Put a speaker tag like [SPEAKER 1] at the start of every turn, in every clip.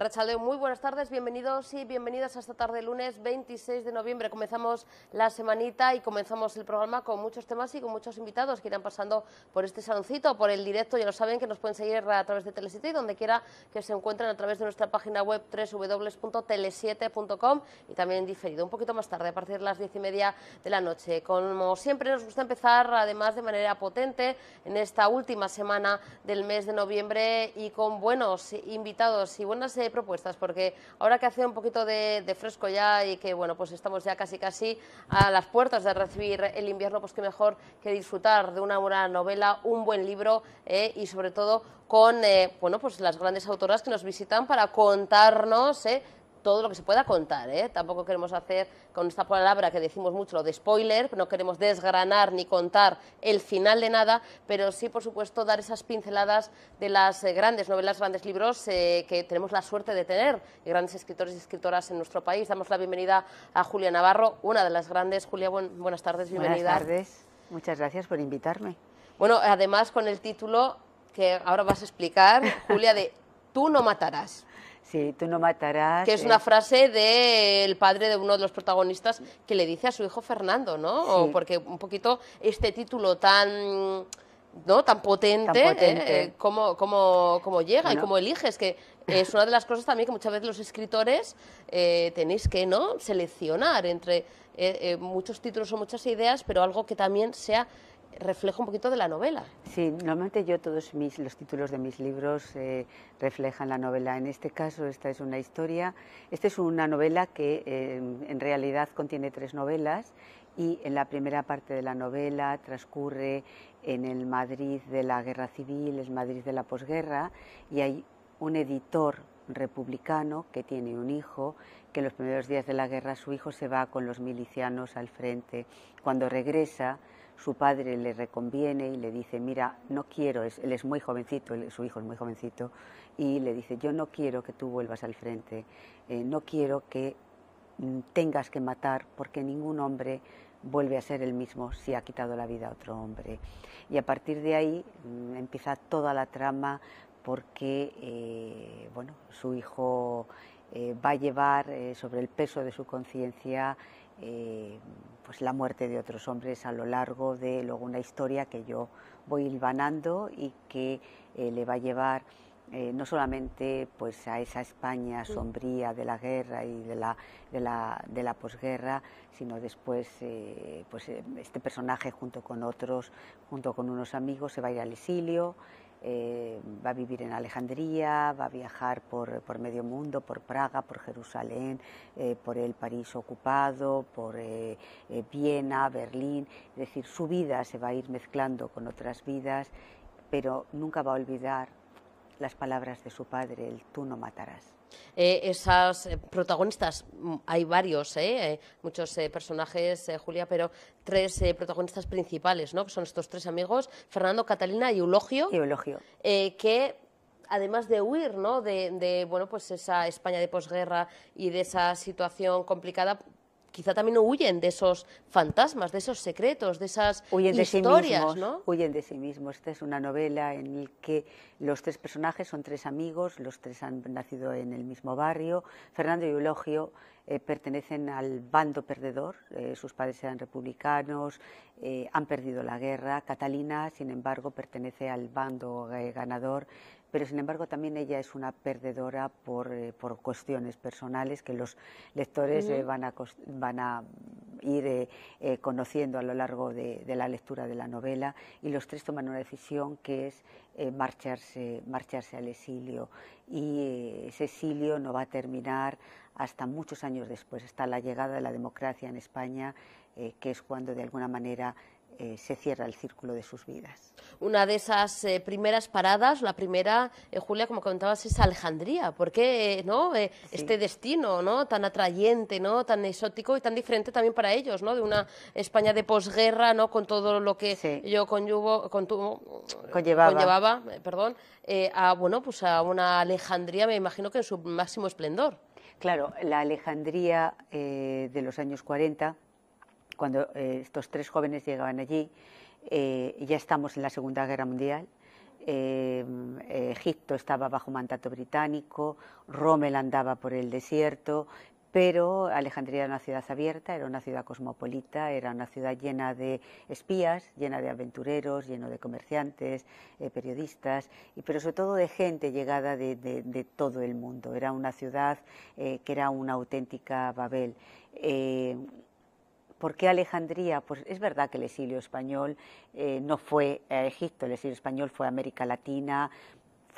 [SPEAKER 1] Arrachaleo, muy buenas tardes, bienvenidos y bienvenidas a esta tarde lunes 26 de noviembre. Comenzamos la semanita y comenzamos el programa con muchos temas y con muchos invitados que irán pasando por este saloncito, por el directo. Ya lo saben que nos pueden seguir a través de Telesite y donde quiera que se encuentren a través de nuestra página web www.tele7.com y también diferido un poquito más tarde, a partir de las diez y media de la noche. Como siempre nos gusta empezar además de manera potente en esta última semana del mes de noviembre y con buenos invitados y buenas eh, propuestas? Porque ahora que hace un poquito de, fresco ya y que bueno, pues estamos ya casi casi a las puertas de recibir el invierno, pues qué mejor que disfrutar de una buena novela, un buen libro eh, y sobre todo con eh, bueno, pues las grandes autoras que nos visitan para contarnos eh, todo lo que se pueda contar. ¿eh? Tampoco queremos hacer con esta palabra que decimos mucho lo de spoiler, no queremos desgranar ni contar el final de nada, pero sí, por supuesto, dar esas pinceladas de las eh, grandes novelas, grandes libros eh, que tenemos la suerte de tener y grandes escritores y escritoras en nuestro país. Damos la bienvenida a Julia Navarro, una de las grandes. Julia, buenas tardes, bienvenida. Buenas
[SPEAKER 2] tardes, muchas gracias por invitarme.
[SPEAKER 1] Bueno, además con el título que ahora vas a explicar, Julia, de
[SPEAKER 2] Tú no matarás. Sí, tú no matarás. Que es una eh.
[SPEAKER 1] frase del padre de uno de los protagonistas que le dice a su hijo Fernando, ¿no? porque un poquito este título tan... ¿no? tan potente, tan eh, cómo, llega y cómo eliges, que es una de las cosas también que muchas veces los escritores eh, tenéis que ¿no? seleccionar entre muchos títulos o muchas ideas, pero algo que también sea refleja un poquito de la novela.
[SPEAKER 2] Sí, normalmente yo todos los títulos de mis libros eh, reflejan la novela. En este caso, esta es una historia, esta es una novela que eh, en realidad contiene tres novelas y en la primera parte de la novela transcurre en el Madrid de la Guerra Civil, el Madrid de la posguerra y hay un editor republicano que tiene un hijo, que en los primeros días de la guerra su hijo se va con los milicianos al frente. Cuando regresa, su padre le reconviene y le dice, mira, no quiero, él es muy jovencito, su hijo es muy jovencito, y le dice, yo no quiero que tú vuelvas al frente, eh, no quiero que mm, tengas que matar porque ningún hombre vuelve a ser el mismo si ha quitado la vida a otro hombre. Y a partir de ahí mm, empieza toda la trama porque eh, bueno, su hijo eh, va a llevar sobre el peso de su conciencia pues la muerte de otros hombres a lo largo de luego una historia que yo voy hilvanando y que eh, le va a llevar eh, no solamente pues a esa España sombría de la guerra y de la, de la, de la posguerra, sino después eh, pues este personaje junto con otros, junto con unos amigos, se va a ir al exilio, eh, va a vivir en Alejandría, va a viajar por, por medio mundo, por Praga, por Jerusalén, eh, por el París ocupado, por eh, Viena, Berlín. Es decir, su vida se va a ir mezclando con otras vidas, pero nunca va a olvidar las palabras de su padre, el tú no matarás.
[SPEAKER 1] Eh, esas eh, protagonistas, mm, hay varios, eh, muchos personajes, Julia, pero tres protagonistas principales, ¿no? Que son estos tres amigos, Fernando, Catalina y Eulogio. Eulogio. que además de huir de, pues esa España de posguerra y de esa situación complicada
[SPEAKER 2] quizá también huyen de esos fantasmas, de esos secretos, de esas historias, de Huyen de sí mismos. Esta es una novela en la que los tres personajes son tres amigos, los tres han nacido en el mismo barrio. Fernando y Eulogio eh, pertenecen al bando perdedor, eh, sus padres eran republicanos, eh, han perdido la guerra. Catalina, sin embargo, pertenece al bando ganador, pero sin embargo también ella es una perdedora por, cuestiones personales que los lectores van a, ir conociendo a lo largo de, la lectura de la novela y los tres toman una decisión que es marcharse, marcharse al exilio y ese exilio no va a terminar hasta muchos años después, hasta la llegada de la democracia en España, eh, que es cuando de alguna manera eh, se cierra el círculo de sus vidas.
[SPEAKER 1] Una de esas eh, primeras paradas, la primera, Julia, como comentabas, es Alejandría. ¿Por qué no? este destino ¿no? tan atrayente, ¿no? tan exótico y tan diferente también para ellos, ¿no? de una España de posguerra, ¿no? con todo lo que yo conllevaba, perdón, a, bueno, pues a una
[SPEAKER 2] Alejandría, me imagino que en su máximo esplendor. Claro, la Alejandría eh, de los años 40, cuando eh, estos tres jóvenes llegaban allí, eh, ya estamos en la Segunda Guerra Mundial. Egipto estaba bajo mandato británico, Rommel andaba por el desierto, pero Alejandría era una ciudad abierta, era una ciudad cosmopolita, era una ciudad llena de espías, llena de aventureros, lleno de comerciantes, eh, periodistas, y, pero sobre todo de gente llegada de, todo el mundo. Era una ciudad eh, que era una auténtica Babel. Eh, ¿Por qué Alejandría? Pues es verdad que el exilio español no fue a Egipto, el exilio español fue a América Latina,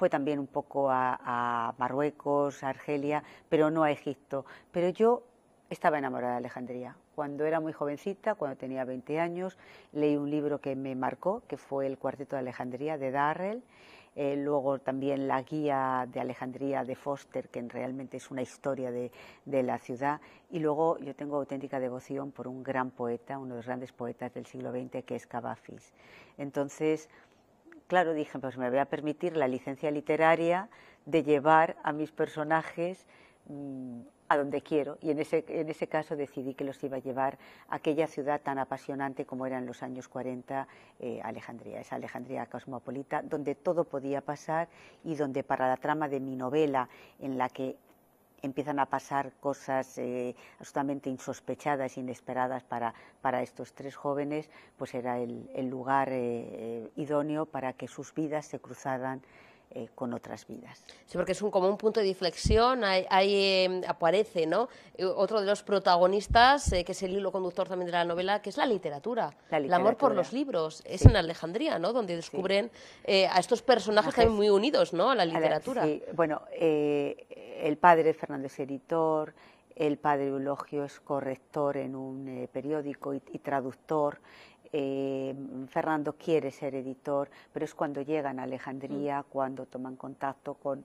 [SPEAKER 2] fue también un poco a, Marruecos, a Argelia, pero no a Egipto. Pero yo estaba enamorada de Alejandría. Cuando era muy jovencita, cuando tenía 20 años, leí un libro que me marcó, que fue El Cuarteto de Alejandría de Darrell. Eh, luego también la guía de Alejandría de Foster, que realmente es una historia de, de, la ciudad. Y luego yo tengo auténtica devoción por un gran poeta, uno de los grandes poetas del siglo XX, que es Cavafis. Entonces, claro, dije, pues me voy a permitir la licencia literaria de llevar a mis personajes mm, a donde quiero. Y en ese, en ese caso decidí que los iba a llevar a aquella ciudad tan apasionante como era en los años 40 eh, Alejandría, esa Alejandría cosmopolita, donde todo podía pasar y donde para la trama de mi novela, en la que empiezan a pasar cosas eh, absolutamente insospechadas, inesperadas para, para, estos tres jóvenes, pues era el, lugar eh, eh, idóneo para que sus vidas se cruzaran eh, con otras vidas. Sí,
[SPEAKER 1] porque es un, como un punto de inflexión, ahí, em, aparece ¿no? Eh, otro de los protagonistas, eh, que es el hilo conductor también de la novela, que es la literatura, el amor por los libros. Es en
[SPEAKER 2] Alejandría, ¿no? donde descubren a estos
[SPEAKER 3] personajes que muy
[SPEAKER 2] unidos ¿no? a la
[SPEAKER 1] literatura. sí.
[SPEAKER 2] Bueno, el padre Fernández es editor, el padre Eulogio es corrector en un periódico y traductor. Eh, Fernando quiere ser editor, pero es cuando llegan a Alejandría, mm. cuando toman contacto con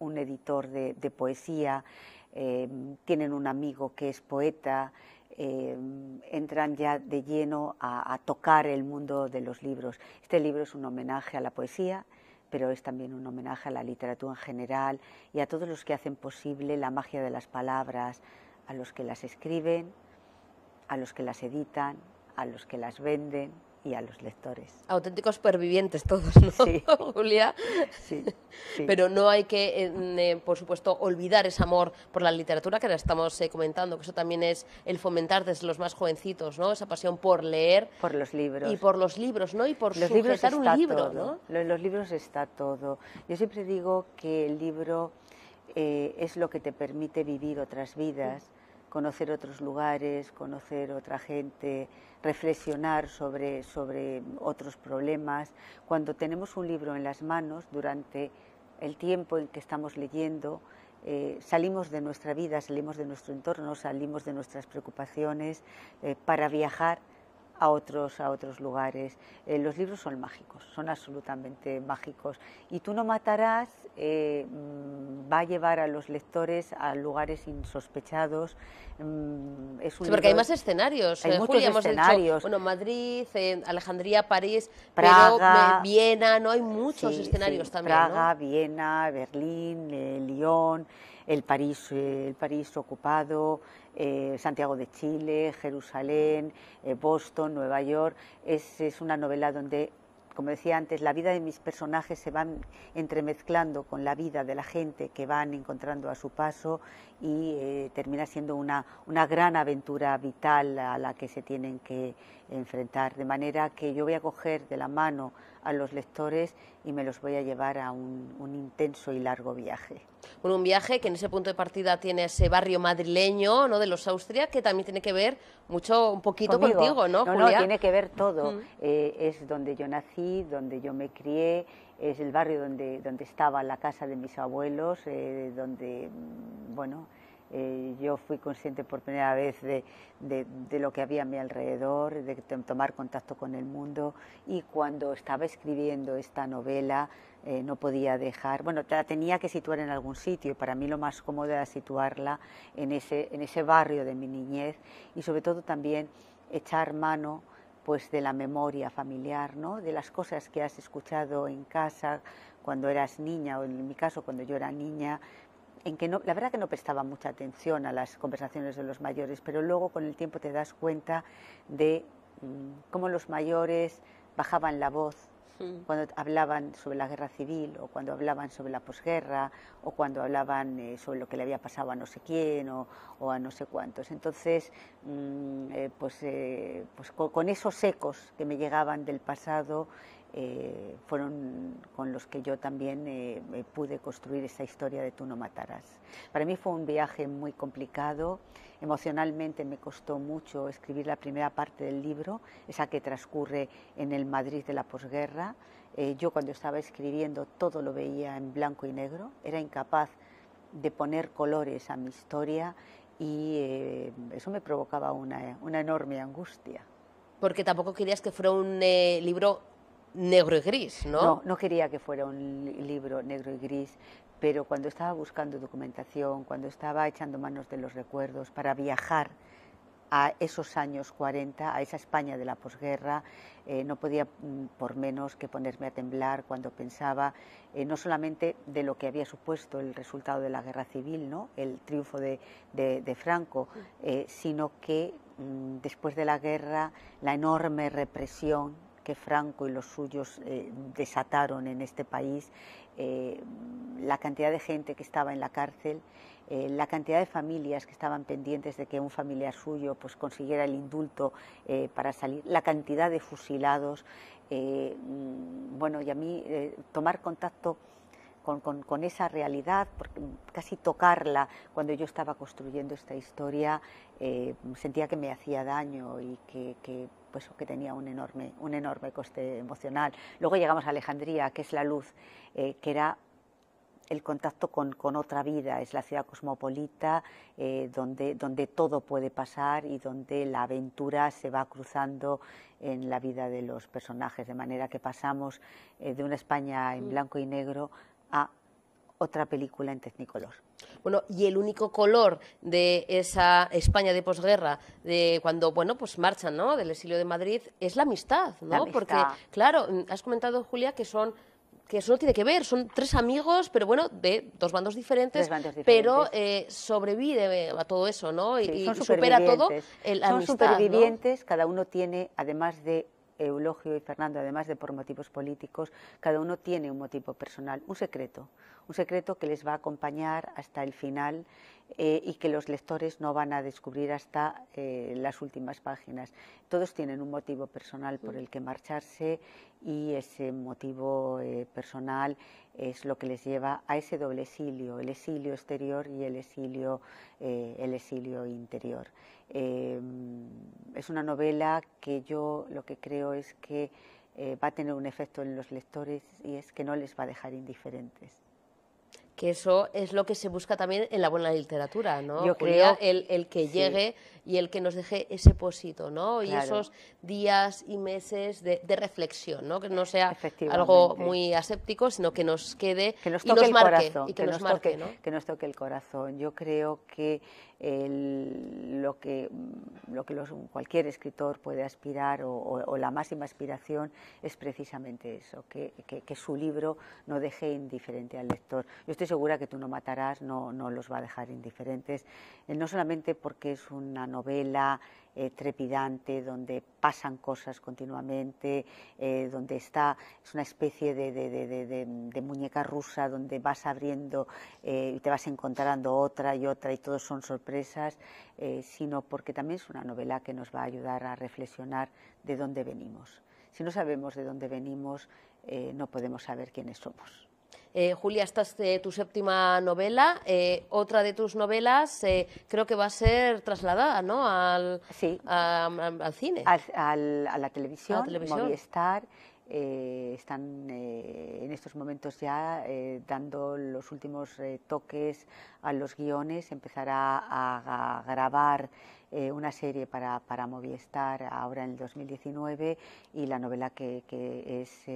[SPEAKER 2] un editor de, poesía, eh, tienen un amigo que es poeta, eh, entran ya de lleno a, tocar el mundo de los libros. Este libro es un homenaje a la poesía, pero es también un homenaje a la literatura en general y a todos los que hacen posible la magia de las palabras, a los que las escriben, a los que las editan, a los que las venden y a los lectores. Auténticos supervivientes todos, ¿no, Julia? Sí, Pero no
[SPEAKER 1] hay que, eh, por supuesto, olvidar ese amor por la literatura que ahora estamos eh, comentando, que eso también es el fomentar desde los más jovencitos, ¿no? Esa pasión por leer.
[SPEAKER 2] Por los libros. Y por
[SPEAKER 1] los libros, ¿no? Y por los un libro, ¿no?
[SPEAKER 2] En los libros está todo. Yo siempre digo que el libro eh, es lo que te permite vivir otras vidas conocer otros lugares, conocer otra gente, reflexionar sobre, sobre otros problemas. Cuando tenemos un libro en las manos, durante el tiempo en que estamos leyendo, eh, salimos de nuestra vida, salimos de nuestro entorno, salimos de nuestras preocupaciones eh, para viajar a otros, a otros lugares. Eh, los libros son mágicos, son absolutamente mágicos. Y Tú no matarás eh, mm, va a llevar a los lectores a lugares insospechados. Mm, es sí, porque hay más escenarios. Hay eh, muchos escenarios. bueno,
[SPEAKER 1] Madrid, Alejandría, París,
[SPEAKER 2] Praga, pero, Viena,
[SPEAKER 1] ¿no? Hay muchos escenarios también. Praga,
[SPEAKER 2] Viena, Berlín, Lyon, el París, el París ocupado. Eh, Santiago de Chile, Jerusalén, eh, Boston, Nueva York. Es, una novela donde como decía antes, la vida de mis personajes se van entremezclando con la vida de la gente que van encontrando a su paso y eh, termina siendo una, una, gran aventura vital a la que se tienen que enfrentar. De manera que yo voy a coger de la mano a los lectores y me los voy a llevar a un, intenso y largo viaje.
[SPEAKER 1] Bueno, un viaje que en ese punto de partida tiene ese barrio madrileño, ¿no? De los Austrias, que también tiene que ver
[SPEAKER 2] mucho, un poquito contigo, ¿no? Julia? no, tiene que ver todo. Eh, es donde yo nací, donde yo me crié, es el barrio donde, donde estaba la casa de mis abuelos, eh, donde, mm, bueno. Eh, yo fui consciente por primera vez de, lo que había a mi alrededor, de tomar contacto con el mundo y cuando estaba escribiendo esta novela eh, no podía dejar, bueno, la tenía que situar en algún sitio, para mí lo más cómodo era situarla en ese, barrio de mi niñez y sobre todo también echar mano pues de la memoria familiar, ¿no? de las cosas que has escuchado en casa cuando eras niña o en mi caso cuando yo era niña, en que no, la verdad que no prestaba mucha atención a las conversaciones de los mayores, pero luego con el tiempo te das cuenta de mm, cómo los mayores bajaban la voz hmm. cuando hablaban sobre la guerra civil o cuando hablaban sobre la posguerra o cuando hablaban eh, sobre lo que le había pasado a no sé quién o, a no sé cuántos. Entonces, mm, eh, pues, eh, pues con esos ecos que me llegaban del pasado, eh, fueron con los que yo también eh, pude construir esa historia de Tú no matarás. Para mí fue un viaje muy complicado, emocionalmente me costó mucho escribir la primera parte del libro, esa que transcurre en el Madrid de la posguerra. Eh, yo cuando estaba escribiendo todo lo veía en blanco y negro, era incapaz de poner colores a mi historia y eso me provocaba una, enorme angustia. Porque tampoco querías que fuera un libro negro y gris, ¿no? No, no quería que fuera un libro negro y gris, pero cuando estaba buscando documentación, cuando estaba echando manos de los recuerdos para viajar a esos años 40, a esa España de la posguerra, eh, no podía mm, por menos que ponerme a temblar cuando pensaba eh, no solamente de lo que había supuesto el resultado de la guerra civil, ¿no? el triunfo de, Franco, eh, sino que mm, después de la guerra, la enorme represión que Franco y los suyos eh, desataron en este país, eh, la cantidad de gente que estaba en la cárcel, eh, la cantidad de familias que estaban pendientes de que un familiar suyo pues, consiguiera el indulto para salir, la cantidad de fusilados. Mm, bueno, y a mí tomar contacto con, esa realidad, casi tocarla. Cuando yo estaba construyendo esta historia, eh, sentía que me hacía daño y pues, que, tenía un enorme, un enorme coste emocional. Luego llegamos a Alejandría, que es la luz, eh, que era el contacto con, otra vida, es la ciudad cosmopolita eh, donde, donde todo puede pasar y donde la aventura se va cruzando en la vida de los personajes, de manera que pasamos de una España en mm. blanco y negro otra película en tecnicolor.
[SPEAKER 1] Bueno, y el único color de esa España de posguerra, de cuando, bueno, pues marchan, ¿no? Del exilio de Madrid, es la amistad, ¿no? Porque, claro, has comentado, Julia, que son que eso no tiene que ver, son tres amigos, pero bueno, de dos
[SPEAKER 2] bandos diferentes, pero
[SPEAKER 1] eh, sobrevive a todo eso, ¿no? y, supera todo el Son supervivientes,
[SPEAKER 2] cada uno tiene, además de Eulogio y Fernando, además de por motivos políticos, cada uno tiene un motivo personal, un secreto, un secreto que les va a acompañar hasta el final eh, y que los lectores no van a descubrir hasta eh, las últimas páginas. Todos tienen un motivo personal por el que marcharse y ese motivo eh, personal es lo que les lleva a ese doble exilio, el exilio exterior y el exilio interior. Em, es una novela que yo lo que creo es que eh, va a tener un efecto en los lectores y es que no les va a dejar indiferentes.
[SPEAKER 1] Que eso es lo que se busca también en la buena literatura, ¿no? Yo creo el, el que llegue y el que nos deje ese posito, ¿no? Y esos días y meses de, reflexión, ¿no? Que no sea algo muy aséptico, sino que nos quede que nos toque y nos el marque, corazón, que, nos, marque,
[SPEAKER 2] que nos toque el corazón. Yo creo que el, lo que, lo que cualquier escritor puede aspirar o, la máxima aspiración es precisamente eso, que, su libro no deje indiferente al lector. Yo estoy segura que tú no matarás, no, no los va a dejar indiferentes, eh, no solamente porque es una novela eh, trepidante, donde pasan cosas continuamente, eh, donde está, es una especie de, de, muñeca rusa donde vas abriendo eh, y te vas encontrando otra y otra y todos son sorpresas, sino porque también es una novela que nos va a ayudar a reflexionar de dónde venimos. Si no sabemos de dónde venimos, no podemos saber quiénes somos. Eh, Julia, esta es tu séptima
[SPEAKER 1] novela. Eh, otra de tus novelas eh, creo que va a ser trasladada ¿no?
[SPEAKER 2] al, cine. a la televisión, a Movistar. están en estos momentos ya dando los últimos toques a los guiones. Empezará a, grabar una serie para, para, Movistar ahora en el 2019 y la novela que es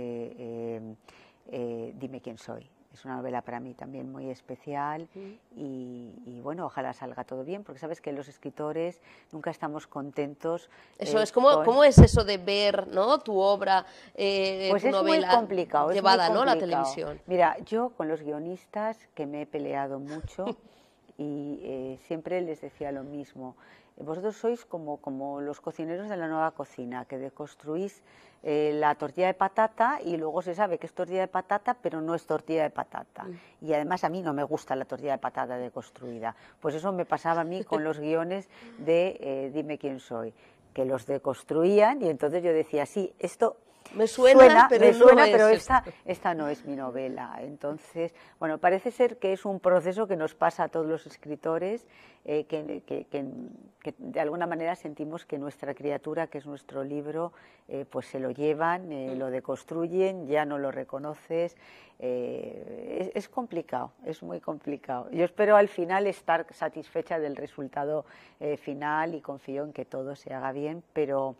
[SPEAKER 2] eh, Dime quién soy. Es una novela para mí también muy especial y, bueno, ojalá salga todo bien, porque sabes que los escritores nunca estamos contentos. Eso eh, es como, ¿cómo es
[SPEAKER 1] eso de ver ¿no? tu obra, eh, pues es muy complicado, llevada la televisión?
[SPEAKER 2] Mira, yo con los guionistas que me he peleado mucho y siempre les decía lo mismo. Eh, vosotros sois como, como los cocineros de la nueva cocina, que deconstruís eh, la tortilla de patata y luego se sabe que es tortilla de patata, pero no es tortilla de patata. Mm. Y además a mí no me gusta la tortilla de patata deconstruida. Pues eso me pasaba a mí con los guiones de eh, Dime quién soy que los deconstruían y entonces yo decía, sí, esto me suena, pero, esta, esta no es mi novela. Entonces, bueno, parece ser que es un proceso que nos pasa a todos los escritores, eh, que, que, de alguna manera sentimos que nuestra criatura, que es nuestro libro, eh, pues se lo llevan, eh, mm. lo deconstruyen, ya no lo reconoces. es, complicado, es muy complicado. Yo espero al final estar satisfecha del resultado final y confío en que todo se haga bien, pero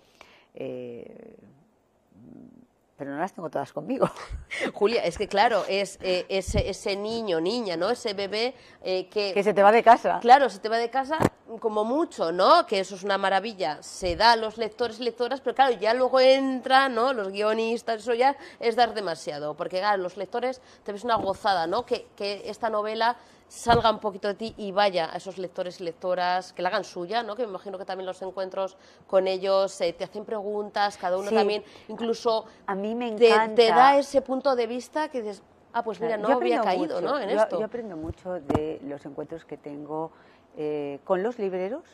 [SPEAKER 2] pero no las tengo todas conmigo.
[SPEAKER 1] Julia, es que claro, es eh, ese, niño, niña, ¿no? Ese bebé eh, que... Que se
[SPEAKER 2] te va de casa. Claro,
[SPEAKER 1] se te va de casa como mucho, ¿no? Que eso es una maravilla. Se da a los lectores y lectoras, pero claro, ya luego entran ¿no? Los guionistas, eso ya es dar demasiado. Porque, claro, los lectores te ves una gozada, ¿no? que esta novela salga un poquito de ti y vaya a esos lectores y lectoras, que la hagan suya, ¿no? que me imagino que también los encuentros con ellos eh, te hacen preguntas, cada uno también, incluso a mí me encanta. Te, da ese punto de vista que dices, ah, pues mira, no había caído ¿no? en esto. Yo aprendo
[SPEAKER 2] mucho de los encuentros que tengo eh, con los libreros.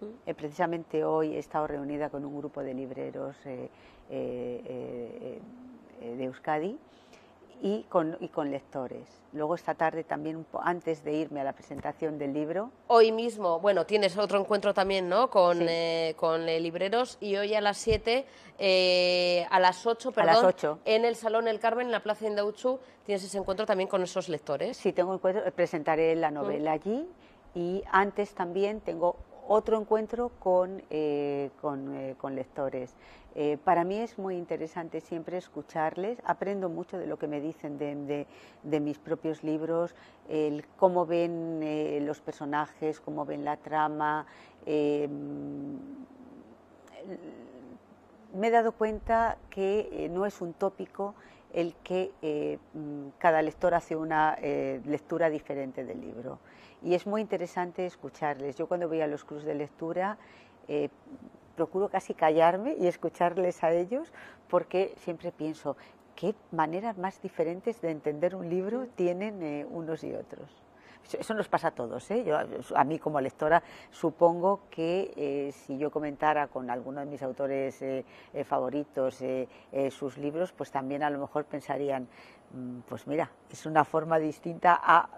[SPEAKER 2] Mm. Eh, precisamente hoy he estado reunida con un grupo de libreros de Euskadi y con, lectores. Luego esta tarde también, antes de irme a la presentación del libro.
[SPEAKER 1] Hoy mismo, bueno, tienes otro encuentro también, ¿no? Con, eh, eh, libreros y hoy a las 7, eh, a las 8, perdón, a las ocho en el Salón El Carmen, en la Plaza Indauchu,
[SPEAKER 2] tienes ese encuentro también con esos lectores. Sí, tengo encuentro, presentaré la mm. novela allí y antes también tengo otro encuentro con, eh, eh, lectores. Eh, para mí es muy interesante siempre escucharles, aprendo mucho de lo que me dicen de, mis propios libros, cómo ven los personajes, cómo ven la trama. me he dado cuenta que no es un tópico el que cada lector hace una lectura diferente del libro y es muy interesante escucharles. Yo cuando voy a los clubes de lectura eh, procuro casi callarme y escucharles a ellos porque siempre pienso qué maneras más diferentes de entender un libro tienen eh, unos y otros. Eso nos pasa a todos. ¿eh? Yo, a mí como lectora supongo que eh, si yo comentara con alguno de mis autores favoritos sus libros, pues también a lo mejor pensarían, mm, pues mira, es una forma distinta a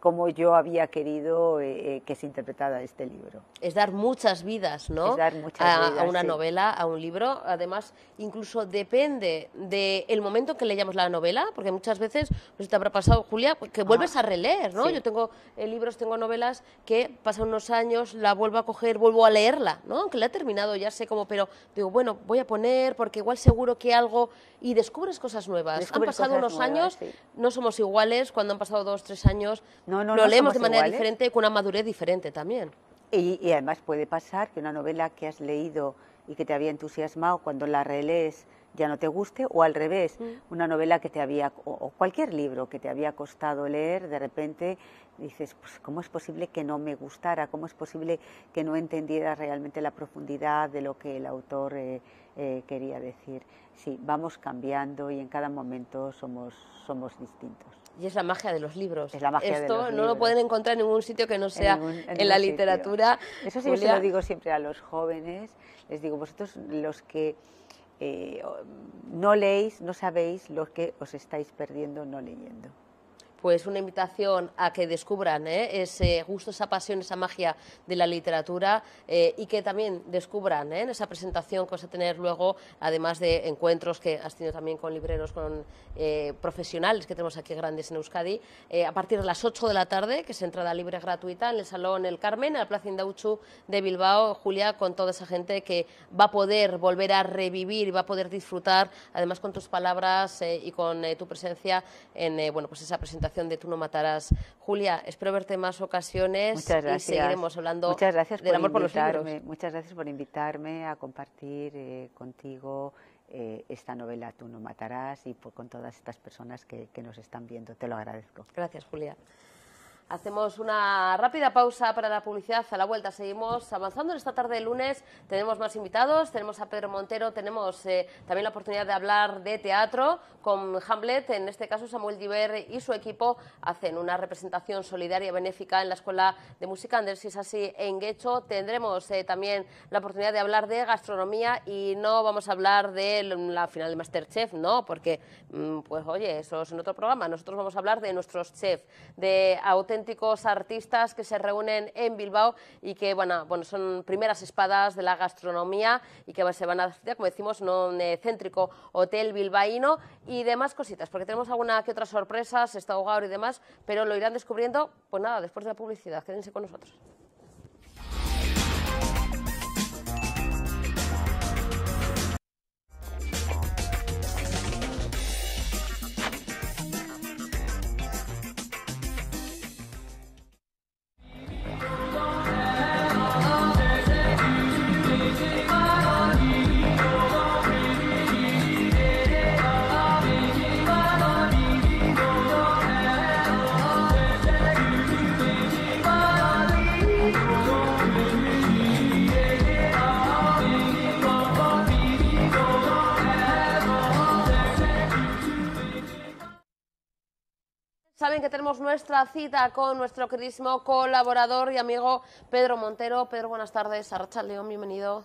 [SPEAKER 2] ...como yo había querido eh, eh, que se interpretara este libro. Es dar muchas vidas,
[SPEAKER 1] ¿no? dar a, una novela, a un libro. Además, incluso depende del momento momento que leyamos la novela, porque muchas veces, no te habrá pasado, Julia, pues que vuelves ah. a releer, ¿no? Yo tengo eh, libros, tengo novelas que pasan unos años, la vuelvo a coger, vuelvo a leerla, ¿no? Aunque la he terminado, ya sé cómo, pero digo, bueno, voy a poner, porque igual seguro que algo... Y descubres cosas nuevas. han pasado unos años, no somos iguales cuando han pasado dos, tres años
[SPEAKER 2] lo leemos de manera diferente,
[SPEAKER 1] con una madurez diferente también.
[SPEAKER 2] Y, además puede pasar que una novela que has leído y que te había entusiasmado, cuando la relees ya no te guste, o al revés, mm. una novela que te había, o, cualquier libro que te había costado leer, de repente dices, pues, ¿cómo es posible que no me gustara? ¿Cómo es posible que no entendiera realmente la profundidad de lo que el autor eh, eh, quería decir? Sí, vamos cambiando y en cada momento somos, somos distintos. Y es la magia de los libros. Esto no lo pueden encontrar en
[SPEAKER 1] ningún sitio que no sea en, la literatura. Eso sí yo lo digo
[SPEAKER 2] siempre a los jóvenes. Les digo, vosotros los que eh, no leéis, no sabéis lo que os estáis perdiendo no leyendo pues una invitación a
[SPEAKER 1] que descubran ¿eh? ese gusto, esa pasión, esa magia de la literatura eh, y que también descubran ¿eh? en esa presentación que vas a tener luego, además de encuentros que has tenido también con libreros, con profesionales que tenemos aquí grandes en Euskadi, a partir de las 8 de la tarde, que es entrada libre gratuita en el Salón El Carmen, en la Plaza Indauchu de Bilbao, Julia, con toda esa gente que va a poder volver a revivir y va a poder disfrutar, además con tus palabras y con tu presencia en bueno, pues esa presentación de Tú no matarás. Julia, espero verte más ocasiones y seguiremos hablando del amor por los libros.
[SPEAKER 2] Muchas gracias por invitarme a compartir eh, contigo eh, esta novela Tú no matarás y con todas estas personas que nos están viendo. Te lo agradezco. Gracias, Julia.
[SPEAKER 1] Hacemos una rápida pausa para la publicidad. A la vuelta seguimos avanzando. en Esta tarde de lunes tenemos más invitados. Tenemos a Pedro Montero. Tenemos eh, también la oportunidad de hablar de teatro con Hamlet. En este caso, Samuel Diver y su equipo hacen una representación solidaria benéfica en la Escuela de Música Andrés así, en Guecho. Tendremos eh, también la oportunidad de hablar de gastronomía y no vamos a hablar de la final de Masterchef, no, porque, mm, pues oye, eso es en otro programa. Nosotros vamos a hablar de nuestros chefs, de auténticos auténticos artistas que se reúnen en Bilbao y que bueno, son primeras espadas de la gastronomía y que se van a como decimos, no un eh, céntrico hotel bilbaíno y demás cositas, porque tenemos alguna que otra sorpresa, este está ahogado y demás, pero lo irán descubriendo, pues nada, después de la publicidad. Quédense con nosotros. que tenemos nuestra cita con nuestro queridísimo colaborador y amigo Pedro Montero. Pedro, buenas tardes. Arracha León, bienvenido.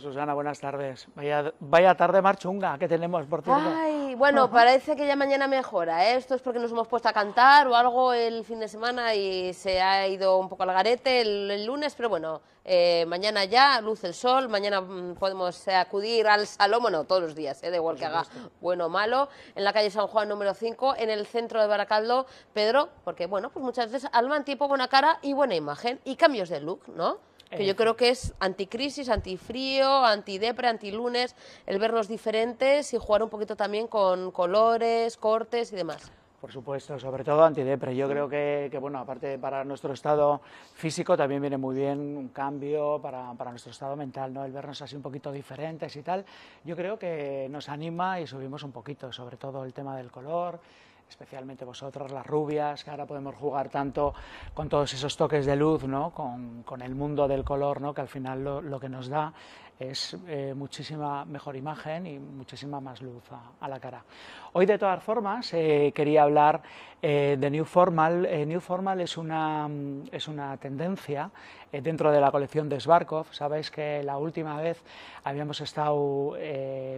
[SPEAKER 4] Susana, buenas tardes. Vaya, vaya tarde marchunga que tenemos, por cierto.
[SPEAKER 1] Ay, bueno, parece que ya mañana mejora. ¿eh? Esto es porque nos hemos puesto a cantar o algo el fin de semana y se ha ido un poco al garete el, lunes, pero bueno, eh, mañana ya, luz el sol, mañana mm, podemos acudir al salón, bueno, todos los días, ¿eh? da igual que haga bueno o malo, en la calle San Juan número 5, en el centro de Baracaldo, Pedro, porque bueno, pues muchas veces alman tiempo, buena cara y buena imagen y cambios de look, ¿no? que yo creo que es anticrisis, antifrío, antidepre, antilunes, el vernos diferentes y jugar un poquito también con colores, cortes y demás.
[SPEAKER 4] Por supuesto, sobre todo antidepre. Yo creo que, bueno, aparte para nuestro estado físico también viene muy bien un cambio para, para, nuestro estado mental, ¿no? El vernos así un poquito diferentes y tal. Yo creo que nos anima y subimos un poquito, sobre todo el tema del color, especialmente vosotras las rubias, que ahora podemos jugar tanto con todos esos toques de luz, ¿no? con, el mundo del color, ¿no? que al final lo que nos da es eh, muchísima mejor imagen y muchísima más luz a, la cara. Hoy, de todas formas, eh, quería hablar eh, de New Formal. New Formal es una, mm, es una tendencia dentro de la colección de Svarkov. Sabéis que la última vez habíamos estado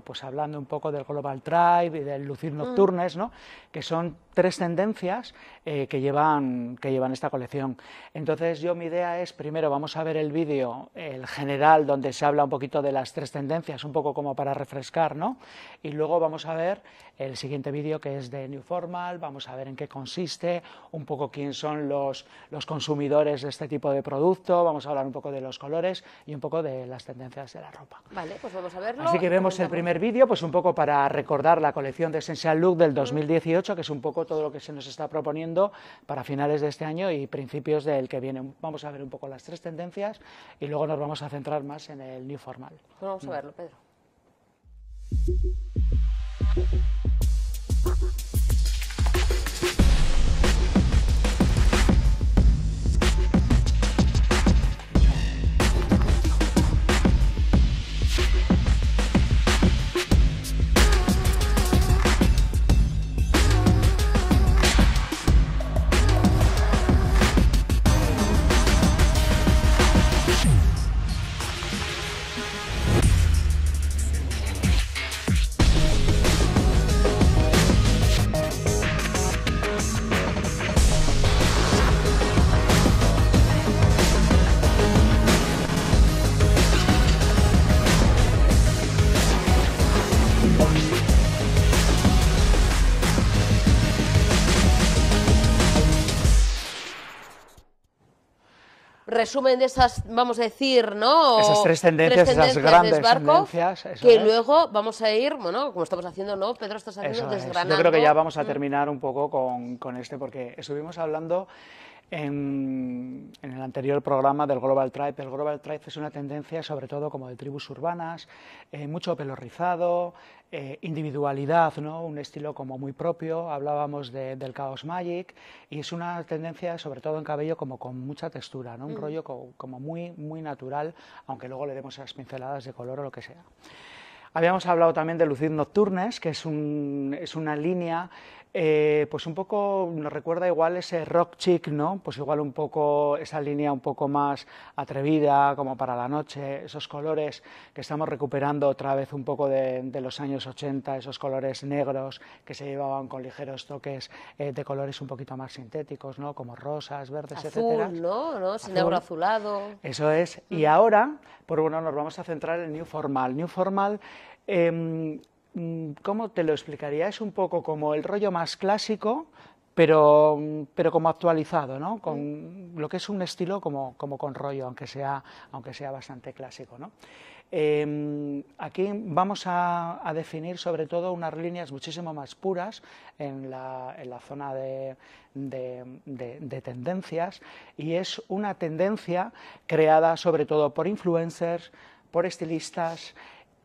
[SPEAKER 4] pues hablando un poco del Global Tribe y del Lucir mm. Nocturnes, ¿no? que son tres tendencias eh, que, llevan, que llevan esta colección. Entonces yo mi idea es, primero vamos a ver el vídeo, el general, donde se habla un poquito de las tres tendencias, un poco como para refrescar, ¿no? Y luego vamos a ver el siguiente vídeo que es de New Formal, vamos a ver en qué consiste, un poco quién son los, los consumidores de este tipo de producto, vamos a hablar un poco de los colores y un poco de las tendencias de la ropa.
[SPEAKER 1] Vale, pues vamos a verlo. Así que vemos
[SPEAKER 4] el primer vídeo, pues un poco para recordar la colección de Essential Look del 2018, que es un poco todo lo que se nos está proponiendo para finales de este año y principios del que viene. Vamos a ver un poco las tres tendencias y luego nos vamos a centrar más en el New Formal.
[SPEAKER 1] Pues vamos a mm. verlo, Pedro. resumen de esas, vamos a decir, ¿no? Esas tres tendencias, esas grandes tendencias. que luego vamos a ir, bueno, como estamos haciendo, ¿no? Pedro, estás haciendo desgranando. Yo creo que ya vamos a terminar
[SPEAKER 4] un poco con, con este, porque estuvimos hablando en, el anterior programa del Global Tribe. El Global Tribe es una tendencia sobre todo como de tribus urbanas, eh, mucho pelo rizado, eh, individualidad, ¿no? un estilo como muy propio, hablábamos del Chaos Magic, y es una tendencia sobre todo en cabello como con mucha textura, un mm. rollo como, muy, muy natural, aunque luego le demos esas pinceladas de color o lo que sea. Habíamos hablado también de lucid nocturnes, que es, es una línea eh, pues un poco nos recuerda igual ese rock chic, ¿no? Pues igual un poco esa línea un poco más atrevida, como para la noche, esos colores que estamos recuperando otra vez un poco de, los años 80, esos colores negros que se llevaban con ligeros toques eh, de colores un poquito más sintéticos, ¿no? Como rosas, verdes, Azul,
[SPEAKER 1] ¿no? negro azulado.
[SPEAKER 4] Eso es. Y mm. ahora, por pues bueno, nos vamos a centrar en New Formal. New Formal em, Mm, ¿cómo te lo explicaría? Es un poco como el rollo más clásico, pero, mm, como actualizado, ¿no? Con mm. lo que es un estilo como, con rollo, aunque sea, aunque sea bastante clásico, em, aquí vamos a, definir sobre todo unas líneas muchísimo más puras en la, en la zona de, tendencias y es una tendencia creada sobre todo por influencers, por estilistas